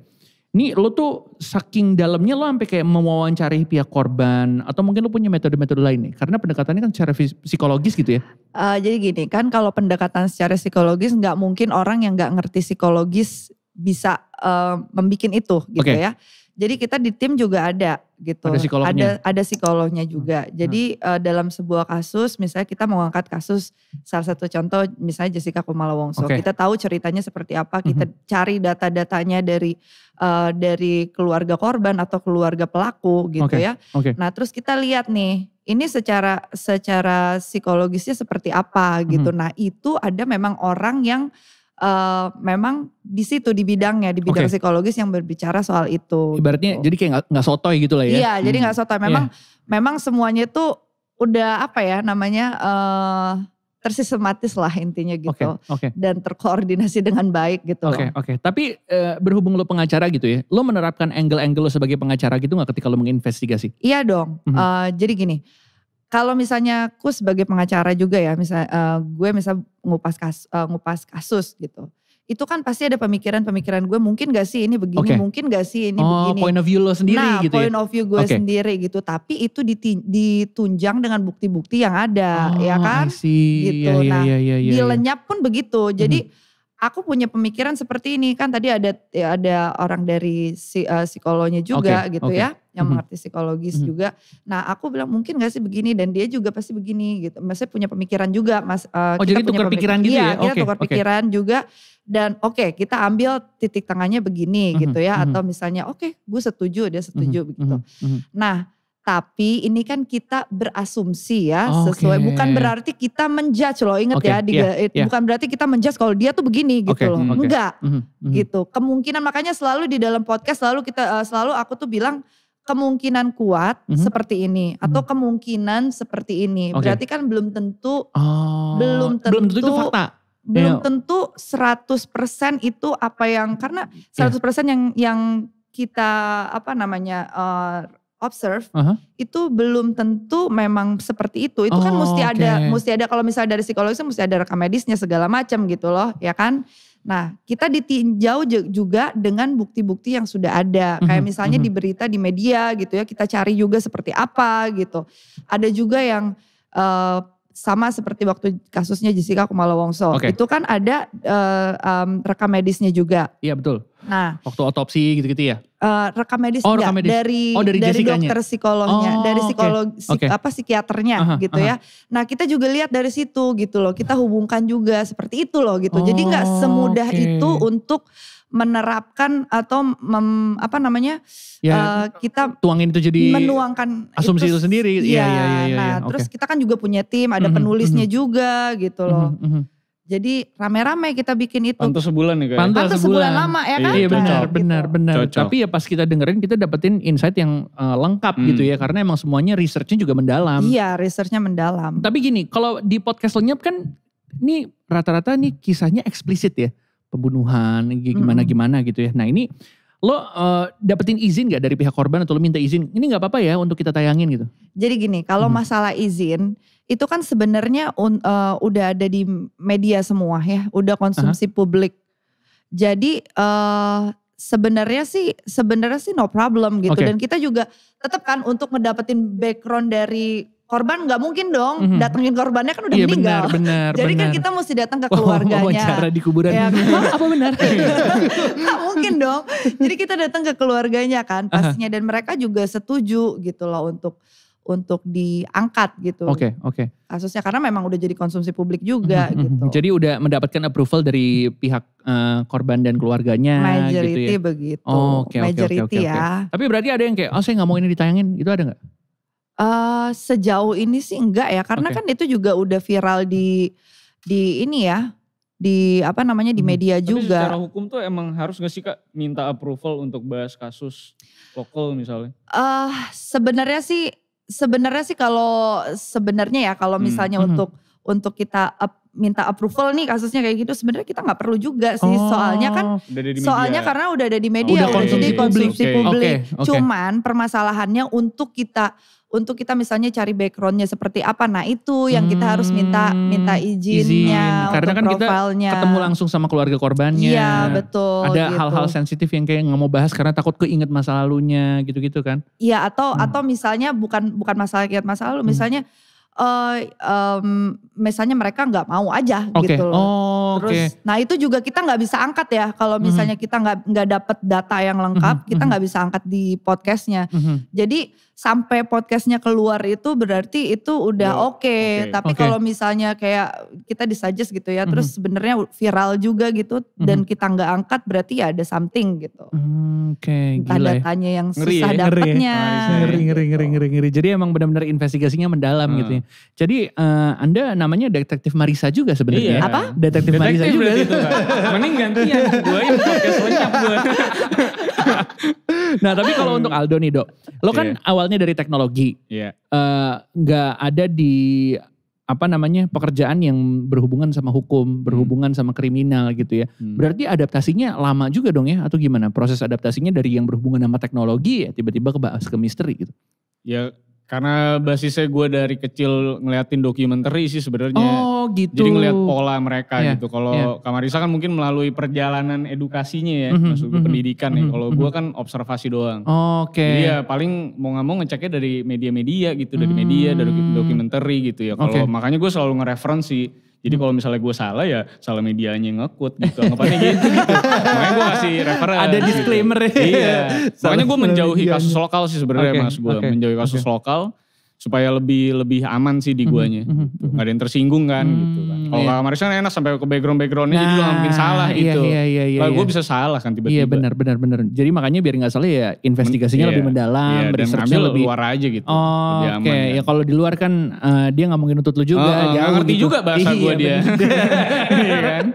Ini lo tuh saking dalamnya lo sampai kayak mewawancarai pihak korban atau mungkin lo punya metode-metode lain nih? Karena pendekatannya kan secara psikologis gitu ya. Uh, jadi gini kan kalau pendekatan secara psikologis nggak mungkin orang yang nggak ngerti psikologis bisa uh, eh, membuat itu gitu okay. ya. Jadi kita di tim juga ada gitu. Ada psikolognya. Ada, ada psikolognya juga. Hmm. Jadi uh, dalam sebuah kasus, misalnya kita mau angkat kasus, salah satu contoh misalnya Jessica Kumala Wongso. Okay. Kita tahu ceritanya seperti apa, kita hmm. cari data-datanya dari uh, dari keluarga korban atau keluarga pelaku gitu okay. ya. Okay. Nah terus kita lihat nih, ini secara secara psikologisnya seperti apa gitu. Hmm. Nah itu ada memang orang yang uh, memang di situ di bidangnya di bidang okay. psikologis yang berbicara soal itu. Ibaratnya gitu. jadi kayak nggak sotoy gitu lah ya. Iya, hmm. jadi nggak hmm. sotoy. Memang yeah. memang semuanya itu udah apa ya namanya uh, eh, tersistematis lah intinya gitu. Okay, okay. Dan terkoordinasi dengan baik gitu. Oke, okay, oke. Okay. Tapi uh, berhubung lo pengacara gitu ya, lo menerapkan angle-angle lo sebagai pengacara gitu nggak ketika lo menginvestigasi? Iya dong. Mm -hmm. uh, jadi gini, kalau misalnya aku sebagai pengacara juga ya, misal uh, gue misal ngupas kas, uh, ngupas kasus gitu. Itu kan pasti ada pemikiran-pemikiran gue mungkin gak sih ini begini, okay. mungkin gak sih ini oh, begini. point of view lo sendiri nah, gitu. Ya? point ya? of view gue okay. sendiri gitu, tapi itu ditunjang dengan bukti-bukti yang ada, oh, ya ah, kan? Gitu. Ya, ya, nah, ya, ya, di lenyap pun begitu. Jadi hmm aku punya pemikiran seperti ini kan tadi ada ya ada orang dari si, uh, eh, psikolognya juga okay, gitu okay. ya yang mm-hmm. mengerti psikologis mm-hmm. juga. Nah aku bilang mungkin gak sih begini dan dia juga pasti begini gitu. Maksudnya punya pemikiran juga mas. Uh, oh kita jadi punya tukar pemikiran, pikiran gitu iya, ya? Iya okay, kita tukar okay. pikiran juga dan oke okay, kita ambil titik tengahnya begini mm-hmm. gitu ya. Mhm. Atau misalnya oke okay, gue setuju dia setuju mm-hmm. begitu. Mm-hmm. Nah tapi ini kan kita berasumsi ya oh, sesuai bukan berarti kita menjudge loh inget okay, ya di, yeah, yeah. bukan berarti kita menjudge kalau dia tuh begini gitu okay, loh. Okay. Enggak. Mm -hmm. Gitu. Kemungkinan makanya selalu di dalam podcast selalu kita eh, selalu aku tuh bilang kemungkinan kuat mm -hmm. seperti ini atau mm -hmm. kemungkinan seperti ini. Okay. Berarti kan belum tentu oh, belum tentu belum tentu itu fakta belum yeah. tentu 100% itu apa yang karena 100% iya. yeah. yang yang kita apa namanya uh, observe uh -huh. itu belum tentu memang seperti itu. Itu oh, kan mesti okay. Oh, ada mesti ada kalau misalnya dari psikologisnya mesti ada rekam medisnya segala macam gitu loh, ya kan? Nah, kita ditinjau juga dengan bukti-bukti yang sudah ada. Mhm, Kayak misalnya uh mhm. -huh. di berita di media gitu ya, kita cari juga seperti apa gitu. Ada juga yang uh, sama seperti waktu kasusnya Jessica Kumala Wongso. Okay. Itu kan ada uh, um, rekam medisnya juga. Iya, betul. Nah, waktu otopsi gitu-gitu ya? Uh, rekam medis oh, rekam medis. dari oh, dari, dari dokter psikolognya, oh, dari psikolog okay. Psik, apa psikiaternya uh-huh, gitu uh-huh. ya. Nah, kita juga lihat dari situ gitu loh. Kita hubungkan juga seperti itu loh gitu. Oh, Jadi nggak semudah okay. itu untuk menerapkan atau mem, apa namanya ya, uh, kita tuangin itu jadi menuangkan asumsi itu, itu sendiri ya, ya, ya, ya nah ya, ya. terus okay. kita kan juga punya tim ada mm-hmm, penulisnya mm-hmm. juga gitu loh mm-hmm, mm-hmm. Jadi rame-rame kita bikin itu. Pantas sebulan nih kayak. Ya? Pantas, sebulan. sebulan lama ya kan? Iya benar, benar, benar. Cocok. Tapi ya pas kita dengerin kita dapetin insight yang uh, lengkap hmm. gitu ya karena emang semuanya researchnya juga mendalam. Iya, researchnya mendalam. Tapi gini, kalau di podcast lenyap kan ini rata-rata nih kisahnya eksplisit ya. Pembunuhan gimana-gimana hmm. gitu ya. Nah, ini lo uh, dapetin izin gak dari pihak korban atau lo minta izin? Ini gak apa-apa ya untuk kita tayangin gitu. Jadi gini, kalau hmm. masalah izin itu kan sebenarnya uh, udah ada di media semua ya, udah konsumsi uh -huh. publik. Jadi uh, sebenarnya sih sebenarnya sih no problem gitu okay. dan kita juga tetap kan untuk ngedapetin background dari korban nggak mungkin dong mm -hmm. datengin korbannya kan udah iya, meninggal. Benar, benar, Jadi kan benar. kan kita mesti datang ke oh, keluarganya. Wawancara di kuburan. Ya, kan? apa benar? nggak mungkin dong. Jadi kita datang ke keluarganya kan pastinya uh -huh. dan mereka juga setuju gitu loh untuk untuk diangkat gitu. Oke, okay, oke. Okay. Kasusnya karena memang udah jadi konsumsi publik juga mm -hmm, gitu. Jadi udah mendapatkan approval dari pihak uh, korban dan keluarganya Majority gitu ya. begitu. Oh, oke okay, Majority okay, okay, okay, ya. Tapi berarti ada yang kayak oh saya nggak mau ini ditayangin, itu ada nggak? Uh, sejauh ini sih enggak ya, karena okay. kan itu juga udah viral di di ini ya, di apa namanya di mm-hmm. media hmm. juga. Tapi secara hukum tuh emang harus gak sih kak minta approval untuk bahas kasus lokal misalnya? Eh uh, sebenarnya sih sebenarnya sih kalau sebenarnya ya kalau hmm, misalnya hmm. untuk untuk kita up, minta approval nih kasusnya kayak gitu sebenarnya kita nggak perlu juga sih oh, soalnya kan soalnya ya? karena udah ada di oh, media oh, udah, konsumsi publik. konsumsi okay. publik okay, okay. cuman permasalahannya untuk kita untuk kita misalnya cari backgroundnya seperti apa. Nah itu yang kita harus minta hmm, minta izinnya, izin. karena kan profilnya. kita ketemu langsung sama keluarga korbannya. Iya betul. Ada gitu. hal-hal sensitif yang kayak nggak mau bahas karena takut keinget masa lalunya gitu-gitu kan? Iya atau hmm. atau misalnya bukan bukan masalah keinget masa lalu, hmm. misalnya uh, um, misalnya mereka nggak mau aja okay. gitu loh. Oh, Terus, okay. nah itu juga kita nggak bisa angkat ya kalau hmm. misalnya mm -hmm. kita nggak nggak dapat data yang lengkap, mm -hmm. kita hmm. nggak bisa angkat di podcastnya. Mm -hmm. Jadi sampai podcastnya keluar itu berarti itu udah oke. Okay. Okay. Tapi okay. kalau misalnya kayak kita disuggest gitu ya, mm -hmm. terus mhm. sebenarnya viral juga gitu mm -hmm. dan mhm. kita nggak angkat berarti ya ada something gitu. oke, okay. gila. Tanda ya. Datanya yang ngeri, susah ya, dapatnya. Ah, iya, iya, ngeri. ngeri, ngeri, iya. ngeri, ngeri, ngeri. Jadi emang benar-benar investigasinya mendalam hmm. gitu ya. Jadi uh, Anda namanya detektif Marisa juga sebenarnya. Iya. Ya? Apa? Detektif, Marisa juga. Mending gantian gue yang podcast lenyap gue. nah, tapi kalau hmm. untuk Aldo nih, Dok. Lo kan yeah. awal awalnya dari teknologi. Iya. Yeah. Uh, ada di apa namanya pekerjaan yang berhubungan sama hukum, hmm. berhubungan hmm. sama kriminal gitu ya. Hmm. Berarti adaptasinya lama juga dong ya atau gimana? Proses adaptasinya dari yang berhubungan sama teknologi ya tiba-tiba bahas ke misteri gitu. Ya karena basisnya gue dari kecil ngeliatin dokumenter sih sebenarnya. Oh gitu. Jadi ngeliat pola mereka yeah. gitu. Kalau yeah. Kamarisa kan mungkin melalui perjalanan edukasinya ya, mm -hmm, maksud mm -hmm, pendidikan mm -hmm, ya. Mhm, Kalau mhm. gue kan observasi doang. Oh, Oke. Okay. Iya paling mau nggak mau ngeceknya dari media-media gitu, dari media, dari hmm. dokumenter gitu ya. Kalau okay. makanya gue selalu ngereferensi jadi kalau misalnya gue salah ya salah medianya ngekut gitu. Ngapain gitu, gitu. Iya. Makanya gue kasih referensi. Ada disclaimer gitu. Iya. Makanya gue menjauhi kasus lokal sih sebenarnya mas. Gue menjauhi kasus lokal supaya lebih lebih aman sih di mhm, guanya. Mm-hmm. Mhm. Gitu. Gak ada yang tersinggung kan mm-hmm. gitu kan. Kalau yeah. Iya. sih kan enak sampai ke background backgroundnya nah, juga mungkin salah iya, gitu. Iya, iya, iya, gue iya. gue bisa salah kan tiba-tiba. Iya benar benar benar. Jadi makanya biar nggak salah ya investigasinya lebih iya. mendalam, iya, ambil lebih luar aja gitu. Oh, Oke, okay. Ya, kan. ya kalau di luar kan uh, dia nggak mungkin nutut lu juga. Oh, ya, ngerti gitu. juga bahasa gue iya dia. Iya kan?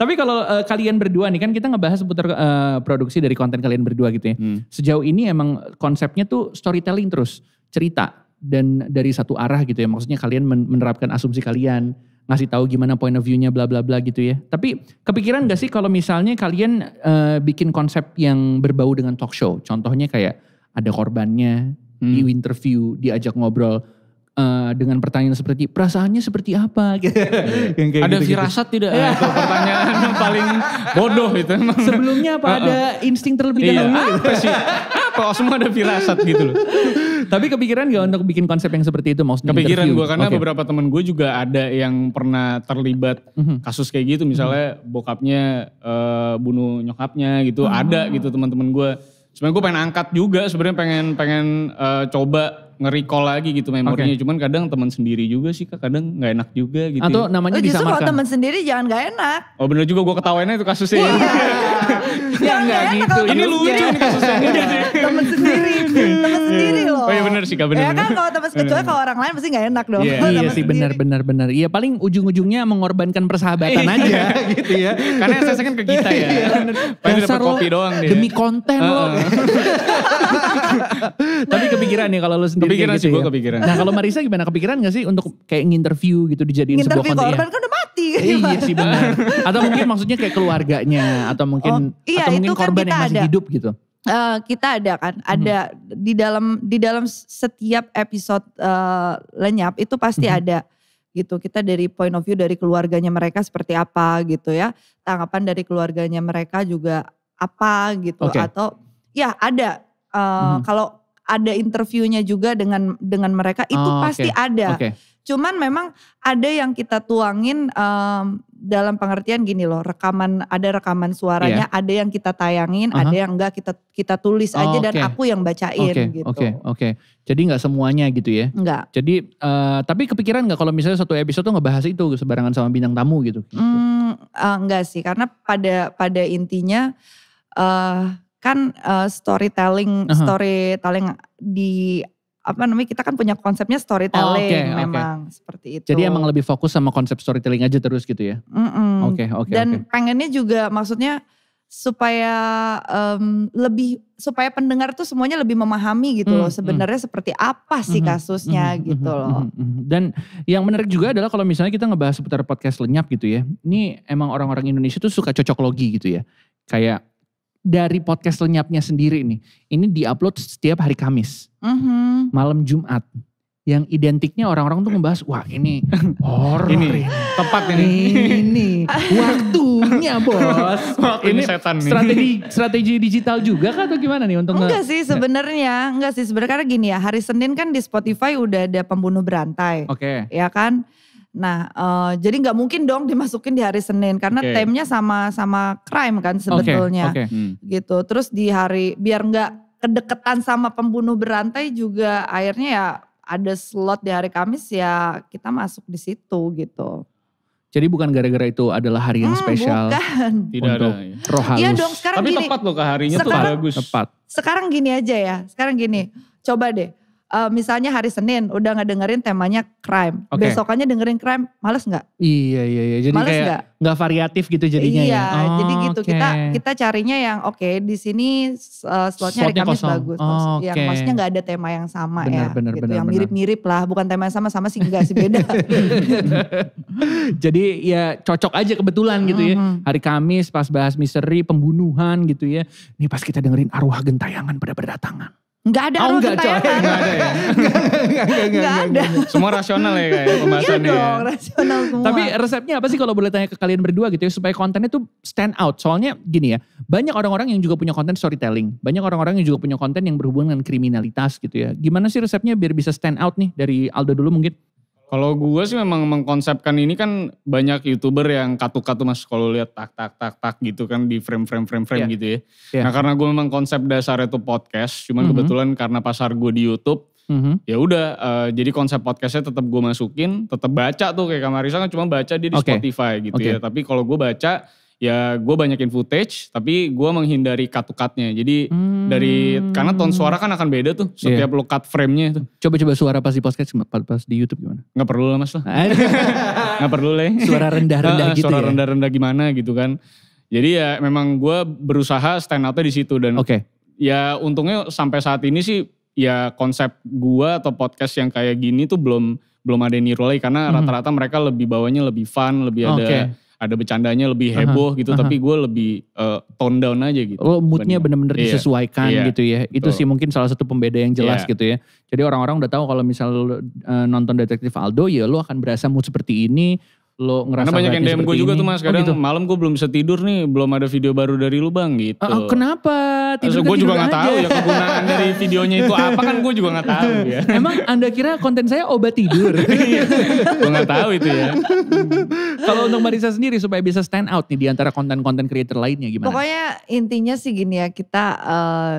Tapi kalau uh, kalian berdua nih kan kita ngebahas seputar uh, produksi dari konten kalian berdua gitu ya. Hmm. Sejauh ini emang konsepnya tuh storytelling terus cerita dan dari satu arah gitu ya. Maksudnya kalian menerapkan asumsi kalian, ngasih tahu gimana point of view-nya bla bla bla gitu ya. Tapi kepikiran gak sih kalau misalnya kalian uh, bikin konsep yang berbau dengan talk show? Contohnya kayak ada korbannya, hmm. di interview, diajak ngobrol uh, dengan pertanyaan seperti perasaannya seperti apa gitu. yang kayak ada gitu, firasat gitu. tidak itu pertanyaan yang paling bodoh itu sebelumnya apa ada insting terlebih iya. dahulu apa sih apa oh, semua ada firasat gitu loh tapi kepikiran gak untuk bikin konsep yang seperti itu maksudnya kepikiran gue karena okay. beberapa temen gue juga ada yang pernah terlibat mm -hmm. kasus kayak gitu misalnya mm -hmm. bokapnya uh, bunuh nyokapnya gitu mm -hmm. ada gitu teman-teman gue sebenarnya gue pengen angkat juga sebenarnya pengen pengen uh, coba nge-recall lagi gitu memorinya. Okay. Cuman kadang teman sendiri juga sih kak, kadang nggak enak juga gitu. Atau namanya oh, disamarkan. Justru kalau teman sendiri jangan nggak enak. Oh bener juga gue ketawainnya itu kasusnya. Iya. ya enggak gitu. Ini lucu nih kasusnya. Iya, iya, iya. teman sendiri. teman sendiri loh. Oh iya bener sih kak bener. Ya kan kalau temen kecuali kalau orang lain pasti gak enak dong. Yeah. iya sih bener bener bener. Iya paling ujung-ujungnya mengorbankan persahabatan aja gitu ya. Karena SS kan ke kita ya. Paling dapet kopi doang Demi konten loh. Tapi kepikiran nih kalau lu sendiri kepikiran gitu sih gue ya. kepikiran. Nah kalau Marisa gimana kepikiran gak sih untuk kayak nginterview gitu dijadiin sebuah konten? nginterview korban kan udah mati. iya, iya sih benar. atau mungkin maksudnya kayak keluarganya atau mungkin oh, iya, atau mungkin kan korban kan yang masih ada. hidup gitu. Uh, kita ada kan ada hmm. di dalam di dalam setiap episode uh, lenyap itu pasti hmm. ada gitu kita dari point of view dari keluarganya mereka seperti apa gitu ya tanggapan dari keluarganya mereka juga apa gitu okay. atau ya ada uh, hmm. kalau ada interviewnya juga dengan dengan mereka itu oh, pasti okay. ada. Okay. Cuman memang ada yang kita tuangin um, dalam pengertian gini loh, rekaman ada rekaman suaranya, yeah. ada yang kita tayangin, uh -huh. ada uh-huh. yang enggak kita kita tulis oh, aja okay. dan aku yang bacain okay. gitu. Oke, okay. oke. Okay. Jadi nggak semuanya gitu ya. Enggak. Jadi uh, tapi kepikiran nggak kalau misalnya satu episode tuh ngebahas itu sebarangan sama bintang tamu gitu. Hmm, uh, enggak sih, karena pada pada intinya uh, kan uh, storytelling uh -huh. storytelling di apa namanya kita kan punya konsepnya storytelling oh, okay, memang okay. seperti itu. Jadi emang lebih fokus sama konsep storytelling aja terus gitu ya. Oke mm -mm. oke. Okay, okay, Dan okay. pengennya juga maksudnya supaya um, lebih supaya pendengar tuh semuanya lebih memahami gitu loh sebenarnya mm. seperti apa sih kasusnya mm, gitu mm, loh. Mm, dan yang menarik juga adalah kalau misalnya kita ngebahas seputar podcast lenyap gitu ya. Ini emang orang-orang Indonesia tuh suka cocok logi gitu ya. Kayak dari podcast lenyapnya sendiri ini, ini diupload setiap hari Kamis, mm-hmm. malam Jumat. Yang identiknya orang-orang tuh membahas, wah ini horror, ini, ini. Tepat ini. Ini waktunya bos. Waktu ini, setan setan nih. Strategi, strategi digital juga kan atau gimana nih untuk Enggak sih sebenarnya, enggak sih sebenarnya gini ya, hari Senin kan di Spotify udah ada pembunuh berantai. Oke. Okay. Ya kan? Nah, uh, jadi nggak mungkin dong dimasukin di hari Senin karena okay. temnya sama sama crime kan sebetulnya, okay. Okay. Hmm. gitu. Terus di hari biar nggak kedekatan sama pembunuh berantai juga akhirnya ya ada slot di hari Kamis ya kita masuk di situ gitu. Jadi bukan gara-gara itu adalah hari yang hmm, spesial bukan. Tidak untuk ada, iya. roh halus. Iya dong sekarang Tapi gini. tepat loh ke harinya sekarang, tuh bagus. Tepat. Sekarang gini aja ya, sekarang gini. Coba deh uh, misalnya hari Senin udah nggak dengerin temanya crime, okay. besokannya dengerin crime, males nggak? Iya iya iya. Jadi males kayak nggak variatif gitu jadinya iya, ya. Iya, oh, jadi gitu okay. kita kita carinya yang oke okay, di sini uh, slotnya hari Kamis kosong. bagus, oh, iya, okay. yang maksudnya nggak ada tema yang sama bener, ya, bener, gitu. bener, yang mirip-mirip lah, bukan tema yang sama-sama sih enggak sih beda. jadi ya cocok aja kebetulan gitu ya. Mm-hmm. Hari Kamis pas bahas misteri pembunuhan gitu ya. Ini pas kita dengerin arwah gentayangan pada berdatangan. Enggak ada oh, enggak, coy, enggak ada ya. enggak, ada. Semua rasional ya kayak iya pembahasannya. Iya dong, rasional semua. Tapi resepnya apa sih kalau boleh tanya ke kalian berdua gitu ya supaya kontennya tuh stand out. Soalnya gini ya, banyak orang-orang yang juga punya konten storytelling. Banyak orang-orang yang juga punya konten yang berhubungan dengan kriminalitas gitu ya. Gimana sih resepnya biar bisa stand out nih dari Aldo dulu mungkin? Kalau gue sih memang mengkonsepkan ini kan banyak youtuber yang katu-katu mas kalau lihat tak tak tak tak gitu kan di frame frame frame frame yeah. gitu ya. Yeah. Nah karena gue memang konsep dasar itu podcast, cuman mm -hmm. kebetulan karena pasar gue di YouTube, mm -hmm. ya udah uh, jadi konsep podcastnya tetap gue masukin, tetap baca tuh kayak Kamarisa kan cuma baca dia di okay. Spotify gitu okay. ya. Tapi kalau gue baca ya gue banyakin footage tapi gue menghindari cut-cutnya jadi hmm. dari karena tone suara kan akan beda tuh setiap yeah. lo cut frame-nya itu coba-coba suara pas di podcast pas di YouTube gimana nggak perlu lah mas lah nggak perlu lah ya. suara rendah-rendah gitu suara ya? rendah-rendah gimana gitu kan jadi ya memang gue berusaha stand outnya di situ dan okay. ya untungnya sampai saat ini sih ya konsep gue atau podcast yang kayak gini tuh belum belum ada yang niru karena hmm. rata-rata hmm. mereka lebih bawanya lebih fun lebih ada ada bercandanya lebih heboh uh-huh. gitu uh-huh. tapi gue lebih uh, tone down aja gitu. Oh moodnya bener-bener yeah. disesuaikan yeah. gitu ya. Itu sih mungkin salah satu pembeda yang jelas yeah. gitu ya. Jadi orang-orang udah tahu kalau misal uh, nonton Detektif Aldo ya lo akan berasa mood seperti ini, lo ngerasa Karena banyak yang DM gue juga ini. tuh mas, oh, kadang oh, gitu? malam gue belum bisa tidur nih, belum ada video baru dari lu bang gitu. Oh, kenapa? Tidur ya kan gue juga nggak tahu ya kegunaan dari videonya itu apa kan gue juga nggak tahu ya. Emang anda kira konten saya obat tidur? Iya, gue nggak tahu itu ya. Kalau untuk Marisa sendiri supaya bisa stand out nih di antara konten-konten creator lainnya gimana? Pokoknya intinya sih gini ya kita, uh,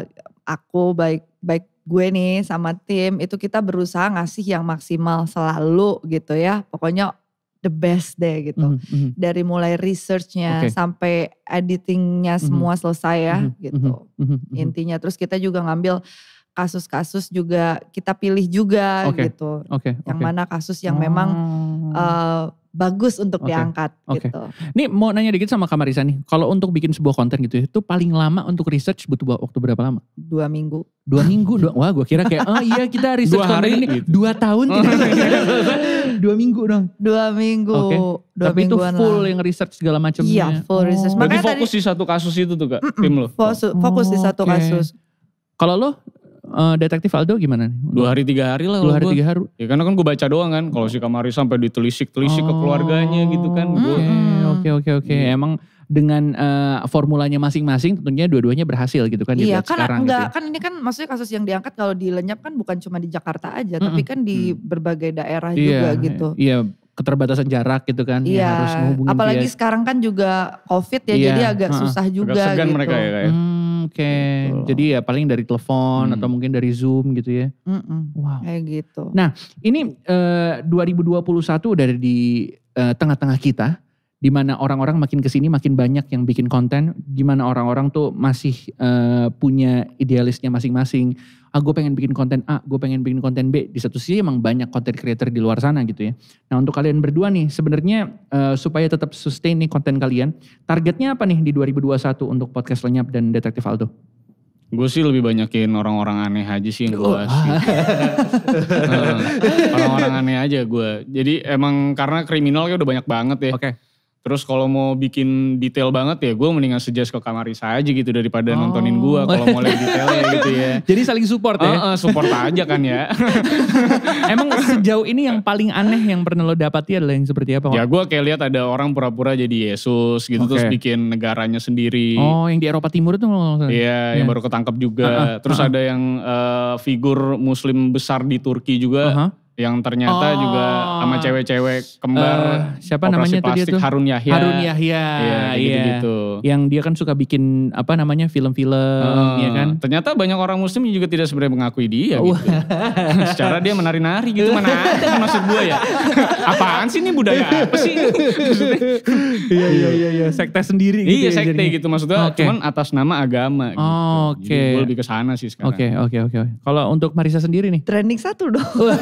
aku baik baik gue nih sama tim itu kita berusaha ngasih yang maksimal selalu gitu ya. Pokoknya the best deh gitu. Mm -hmm. Dari mulai researchnya okay. sampai editingnya mm-hmm. semua mm -hmm. selesai ya mm -hmm. gitu. Mm -hmm. Intinya terus kita juga ngambil kasus-kasus juga kita pilih juga okay. gitu. Okay. Okay. Yang mana kasus yang memang uh, bagus untuk okay. diangkat okay. gitu. Nih mau nanya dikit sama Kak Marisa nih, kalau untuk bikin sebuah konten gitu ya, itu paling lama untuk research butuh waktu berapa lama? Dua minggu. Dua minggu? Dua, wah gue kira kayak, oh iya kita research dua hari, ini gitu. dua tahun tidak oh, Dua minggu dong? Dua minggu. Okay. Dua Tapi itu full lah. yang research segala macamnya. Iya full oh. research. Oh. Makanya Berarti fokus tadi, di satu kasus itu tuh Kak, mm -mm, tim lo? Fokus, fokus oh, di satu kasus. Kalau lo uh, detektif Aldo gimana nih? Dua hari tiga hari lah. Dua hari gua. tiga hari. Ya karena kan gue baca doang kan. Kalau si Kamari sampai ditelisik-telisik oh. ke keluarganya gitu kan. Hmm. Oke oke oke. Iya. Emang dengan uh, formulanya masing-masing tentunya dua-duanya berhasil gitu kan iya, kan, sekarang enggak, gitu. Ya. kan ini kan maksudnya kasus yang diangkat kalau dilenyap kan bukan cuma di Jakarta aja mm -hmm. tapi kan di mm. berbagai daerah iya, juga gitu. Iya, keterbatasan jarak gitu kan iya. ya harus apalagi dia. sekarang kan juga covid ya iya. jadi agak uh, susah juga agak segan gitu. mereka ya kayak. Hmm, ya? Oke. Okay. Jadi ya paling dari telepon hmm. atau mungkin dari Zoom gitu ya. Mm-mm. Wow. Kayak gitu. Nah, ini eh, uh, 2021 udah ada di eh, tengah-tengah kita di mana orang-orang makin kesini makin banyak yang bikin konten, di mana orang-orang tuh masih uh, punya idealisnya masing-masing. Ah, gue pengen bikin konten A, gue pengen bikin konten B. Di satu sisi emang banyak konten creator di luar sana gitu ya. Nah untuk kalian berdua nih, sebenarnya uh, supaya tetap sustain nih konten kalian, targetnya apa nih di 2021 untuk podcast lenyap dan detektif Aldo? Gue sih lebih banyakin orang-orang aneh aja sih yang gue oh. Ah. Eh, orang-orang aneh aja gue. Jadi emang karena kriminalnya udah banyak banget ya. Oke. Okay. Terus kalau mau bikin detail banget ya gue mendingan suggest ke saya aja gitu daripada oh. nontonin gue kalau mau lihat detailnya gitu ya. Jadi saling support ya? Uh, uh, support aja kan ya. Emang sejauh ini yang paling aneh yang pernah lo dapati adalah yang seperti apa? Ya gue kayak lihat ada orang pura-pura jadi Yesus gitu okay. terus bikin negaranya sendiri. Oh yang di Eropa Timur itu Iya yeah, yeah. yang iya. baru ketangkep juga. Uh -huh. Terus uh -huh. ada yang uh, figur muslim besar di Turki juga. Uh -huh yang ternyata oh. juga sama oh. cewek-cewek kembar uh, siapa namanya plastik, tadi itu Harun Yahya Harun Yahya iya yeah, iya. gitu yang dia kan suka bikin apa namanya film-film uh, ya kan ternyata banyak orang muslim juga tidak sebenarnya mengakui dia uh. gitu secara dia menari-nari gitu mana ada maksud gue ya apaan sih ini budaya apa sih iya iya iya iya sekte sendiri gitu iya ya sekte ya, gitu maksudnya okay. cuman atas nama agama gitu. oh, oke okay. lebih ke sana sih sekarang oke okay, oke okay, oke okay. kalau untuk Marisa sendiri nih trending satu dong oh,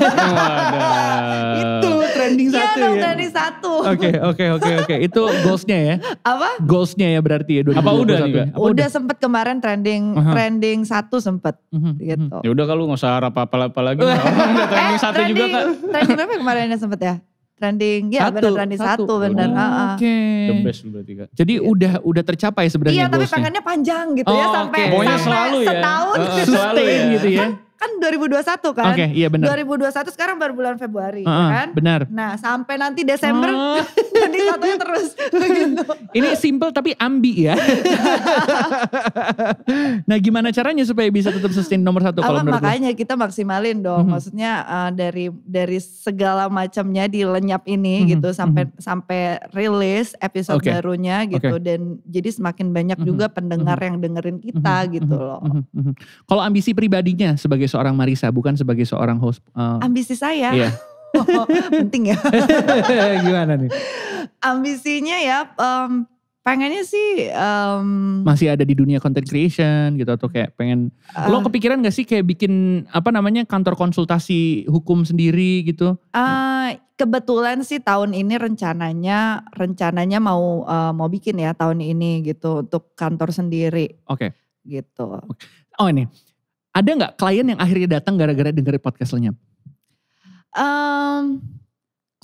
itu trending satu ya, satu dong ya. trending satu. Oke, oke, oke, oke. Itu goalsnya ya. Apa? Goalsnya ya berarti ya. Apa udah nih? Ya? Apa udah, udah sempet kemarin trending uh -huh. trending satu sempet uh mhm, -huh. gitu. Mhm. Ya udah kalau nggak usah harap apa-apa lagi. Eh, udah trending eh, satu trending, juga kan. Trending berapa kemarin ya sempet ya? trending ya satu, benar trending satu, satu benar oh, oke okay. the berarti kan. jadi yeah. udah udah tercapai sebenarnya iya tapi pengennya panjang gitu ya, oh, ya sampai, okay. sampai selalu setahun ya. setahun uh, sustain ya. gitu ya kan 2021 kan. Oke, okay, iya benar. 2021 sekarang baru bulan Februari uh -uh, kan. Benar. Nah, sampai nanti Desember uh. jadi satunya terus gitu. Ini simple tapi ambi ya. nah, gimana caranya supaya bisa tetap sustain nomor satu kalau menurut makanya gue? kita maksimalin dong. Mm -hmm. Maksudnya uh, dari dari segala macamnya dilenyap ini mm -hmm. gitu sampai mm -hmm. sampai rilis episode okay. barunya gitu okay. dan jadi semakin banyak mm -hmm. juga pendengar mm -hmm. yang dengerin mhm. kita mm -hmm. gitu mhm. loh. Mm -hmm. Kalau ambisi pribadinya sebagai seorang Marisa, bukan sebagai seorang host. Uh, Ambisi saya. Iya. oh, penting ya. Gimana nih? Ambisinya ya um, pengennya sih um, masih ada di dunia content creation gitu atau kayak pengen uh, lo kepikiran gak sih kayak bikin apa namanya kantor konsultasi hukum sendiri gitu? Uh, kebetulan sih tahun ini rencananya rencananya mau uh, mau bikin ya tahun ini gitu untuk kantor sendiri. Oke. Okay. Gitu. Oh ini ada nggak klien yang akhirnya datang gara-gara dengerin podcast lenyap? Um,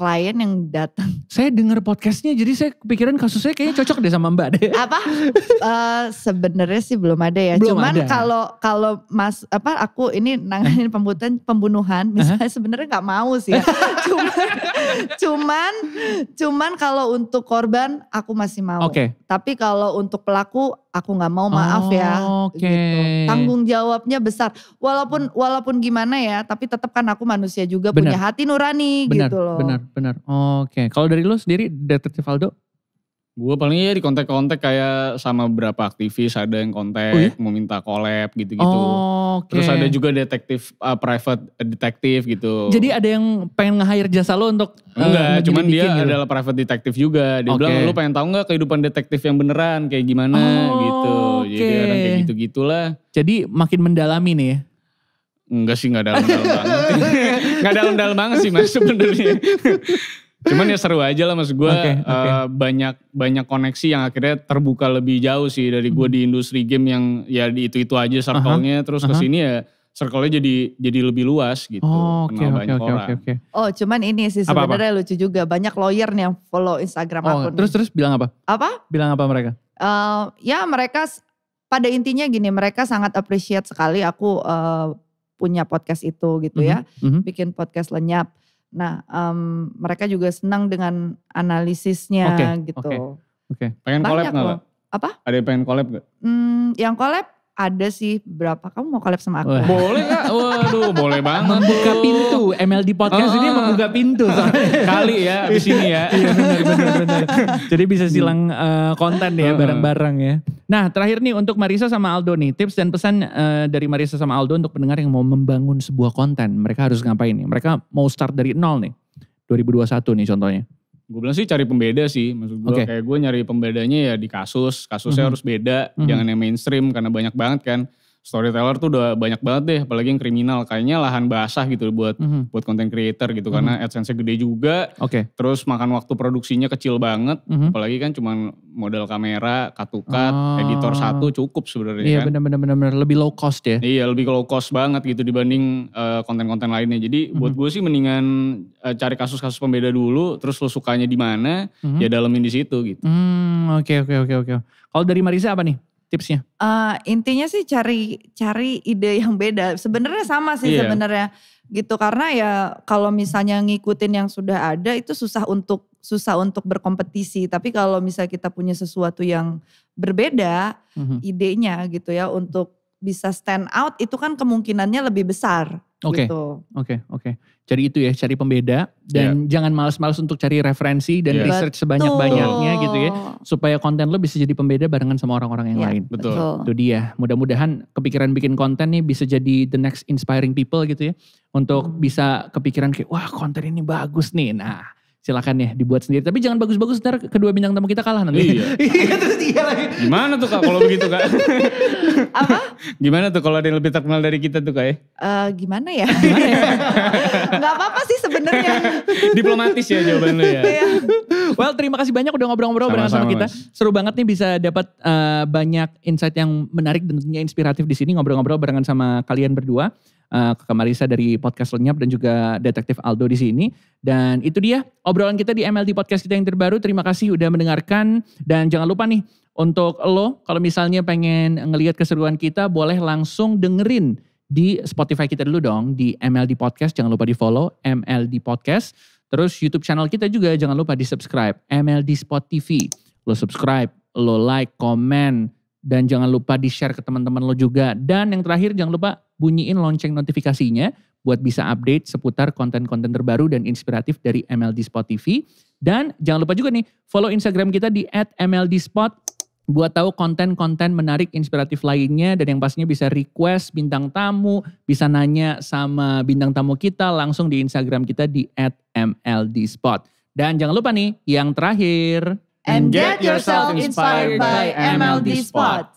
klien yang datang. Saya dengar podcastnya jadi saya kepikiran kasusnya kayaknya cocok deh sama Mbak deh. Apa? uh, Sebenarnya sih belum ada ya. Belum Cuman kalau kalau Mas apa aku ini nanganin pembunuhan pembunuhan misalnya uh -huh. sebenarnya nggak mau sih. Ya. cuman cuman cuman kalau untuk korban aku masih mau. Oke. Okay. Tapi kalau untuk pelaku aku nggak mau maaf oh, ya. Oke. Okay. Gitu. Tanggung jawabnya besar. Walaupun walaupun gimana ya, tapi tetap kan aku manusia juga bener. punya hati nurani bener, gitu loh. Benar benar. Oke, kalau dari lu sendiri Detektif Aldo? Gue paling ya di kontak-kontak kayak sama beberapa aktivis ada yang kontak oh, iya? mau minta collab gitu-gitu. Oh, okay. Terus ada juga detektif uh, private eh, detektif gitu. Jadi ada yang pengen nge-hire jasa lo untuk eh, Enggak, uh, cuman dia gitu. adalah private detektif juga. Dia okay. bilang lu pengen tahu nggak kehidupan detektif yang beneran kayak gimana oh, gitu. Okay. Jadi orang kayak gitu-gitulah. Jadi makin mendalami nih ya. Enggak sih, enggak dalam-dalam banget nggak dalam-dalam banget sih mas sebenarnya. Cuman ya seru aja lah mas gue okay, okay. uh, eh, banyak banyak koneksi yang akhirnya terbuka lebih jauh sih dari gue hmm. di industri game yang ya di itu itu aja circle-nya terus uh -huh. kesini ya circle-nya jadi jadi lebih luas gitu. Oh, oke okay, oke okay, oke okay, okay. Oh, cuman ini sih sebenarnya lucu juga. Banyak lawyer nih yang follow Instagram oh, aku terus nih. terus bilang apa? Apa? Bilang apa mereka? Uh, ya mereka pada intinya gini, mereka sangat appreciate sekali aku uh, punya podcast itu gitu ya, mm-hmm. bikin podcast lenyap. Nah, um, mereka juga senang dengan analisisnya okay, gitu. Oke. Okay, okay. Pengen collab nggak? Apa? Ada yang pengen collab gak? Hmm, yang collab ada sih berapa kamu mau collab sama aku? Boleh gak? Waduh, boleh banget. Membuka pintu. MLD podcast oh, ini membuka pintu Kali ya di sini ya. iya benar benar benar. Jadi bisa hmm. silang uh, konten ya bareng-bareng ya. Nah, terakhir nih untuk Marisa sama Aldo nih, tips dan pesan uh, dari Marisa sama Aldo untuk pendengar yang mau membangun sebuah konten, mereka harus ngapain nih? Mereka mau start dari nol nih. 2021 nih contohnya. Gue bilang sih cari pembeda sih, maksud gue okay. kayak gue nyari pembedanya ya di kasus, kasusnya mm -hmm. harus beda, mm -hmm. jangan yang mainstream karena banyak banget kan storyteller tuh udah banyak banget deh apalagi yang kriminal kayaknya lahan basah gitu buat mm -hmm. buat konten creator gitu mm -hmm. karena AdSense gede juga. Oke. Okay. Terus makan waktu produksinya kecil banget mm -hmm. apalagi kan cuma model kamera, katukat, oh. editor satu cukup sebenarnya iya, kan. Iya benar benar lebih low cost ya. Iya, lebih low cost banget gitu dibanding eh, konten-konten uh, lainnya. Jadi mm -hmm. buat gue sih mendingan uh, cari kasus-kasus pembeda dulu terus lo sukanya di mana mm -hmm. ya dalemin di situ gitu. Hmm, oke oke oke oke. Kalau dari Marisa apa nih? tipsnya? Uh, intinya sih cari cari ide yang beda. Sebenarnya sama sih yeah. sebenarnya gitu karena ya kalau misalnya ngikutin yang sudah ada itu susah untuk susah untuk berkompetisi. Tapi kalau misalnya kita punya sesuatu yang berbeda mm-hmm. idenya gitu ya untuk bisa stand out itu kan kemungkinannya lebih besar. Oke, gitu. oke, okay, oke. Okay. Cari itu ya, cari pembeda dan yeah. jangan malas-malas untuk cari referensi dan yeah. research sebanyak-banyaknya gitu ya, supaya konten lo bisa jadi pembeda barengan sama orang-orang yang yeah, lain. Betul. Itu dia. Mudah-mudahan kepikiran bikin konten nih bisa jadi the next inspiring people gitu ya, untuk hmm. bisa kepikiran kayak wah konten ini bagus nih. Nah, silakan ya dibuat sendiri. Tapi jangan bagus-bagus ntar kedua bintang tamu kita kalah nanti. Iya. iya terus dia lagi. Gimana tuh kak kalau begitu kak? Apa? Gimana tuh kalau ada yang lebih terkenal dari kita tuh kak ya? Uh, gimana ya? ya? nggak apa-apa sih sebenarnya. Diplomatis ya jawaban lu ya. Iya. well terima kasih banyak udah ngobrol-ngobrol bareng sama, sama kita. Mas. Seru banget nih bisa dapat uh, banyak insight yang menarik dan tentunya inspiratif di sini ngobrol-ngobrol barengan sama kalian berdua. Eh, Kak Marisa dari podcast Lenyap dan juga Detektif Aldo di sini. Dan itu dia obrolan kita di MLD Podcast kita yang terbaru. Terima kasih udah mendengarkan dan jangan lupa nih untuk lo kalau misalnya pengen ngelihat keseruan kita boleh langsung dengerin di Spotify kita dulu dong di MLD Podcast. Jangan lupa di follow MLD Podcast. Terus YouTube channel kita juga jangan lupa di subscribe MLD Spot TV. Lo subscribe, lo like, komen, dan jangan lupa di-share ke teman-teman lo juga. Dan yang terakhir jangan lupa bunyiin lonceng notifikasinya buat bisa update seputar konten-konten terbaru dan inspiratif dari MLD Spot TV. Dan jangan lupa juga nih follow Instagram kita di @mldspot buat tahu konten-konten menarik inspiratif lainnya dan yang pastinya bisa request bintang tamu, bisa nanya sama bintang tamu kita langsung di Instagram kita di @mldspot. Dan jangan lupa nih yang terakhir and get yourself inspired by MLD Spot.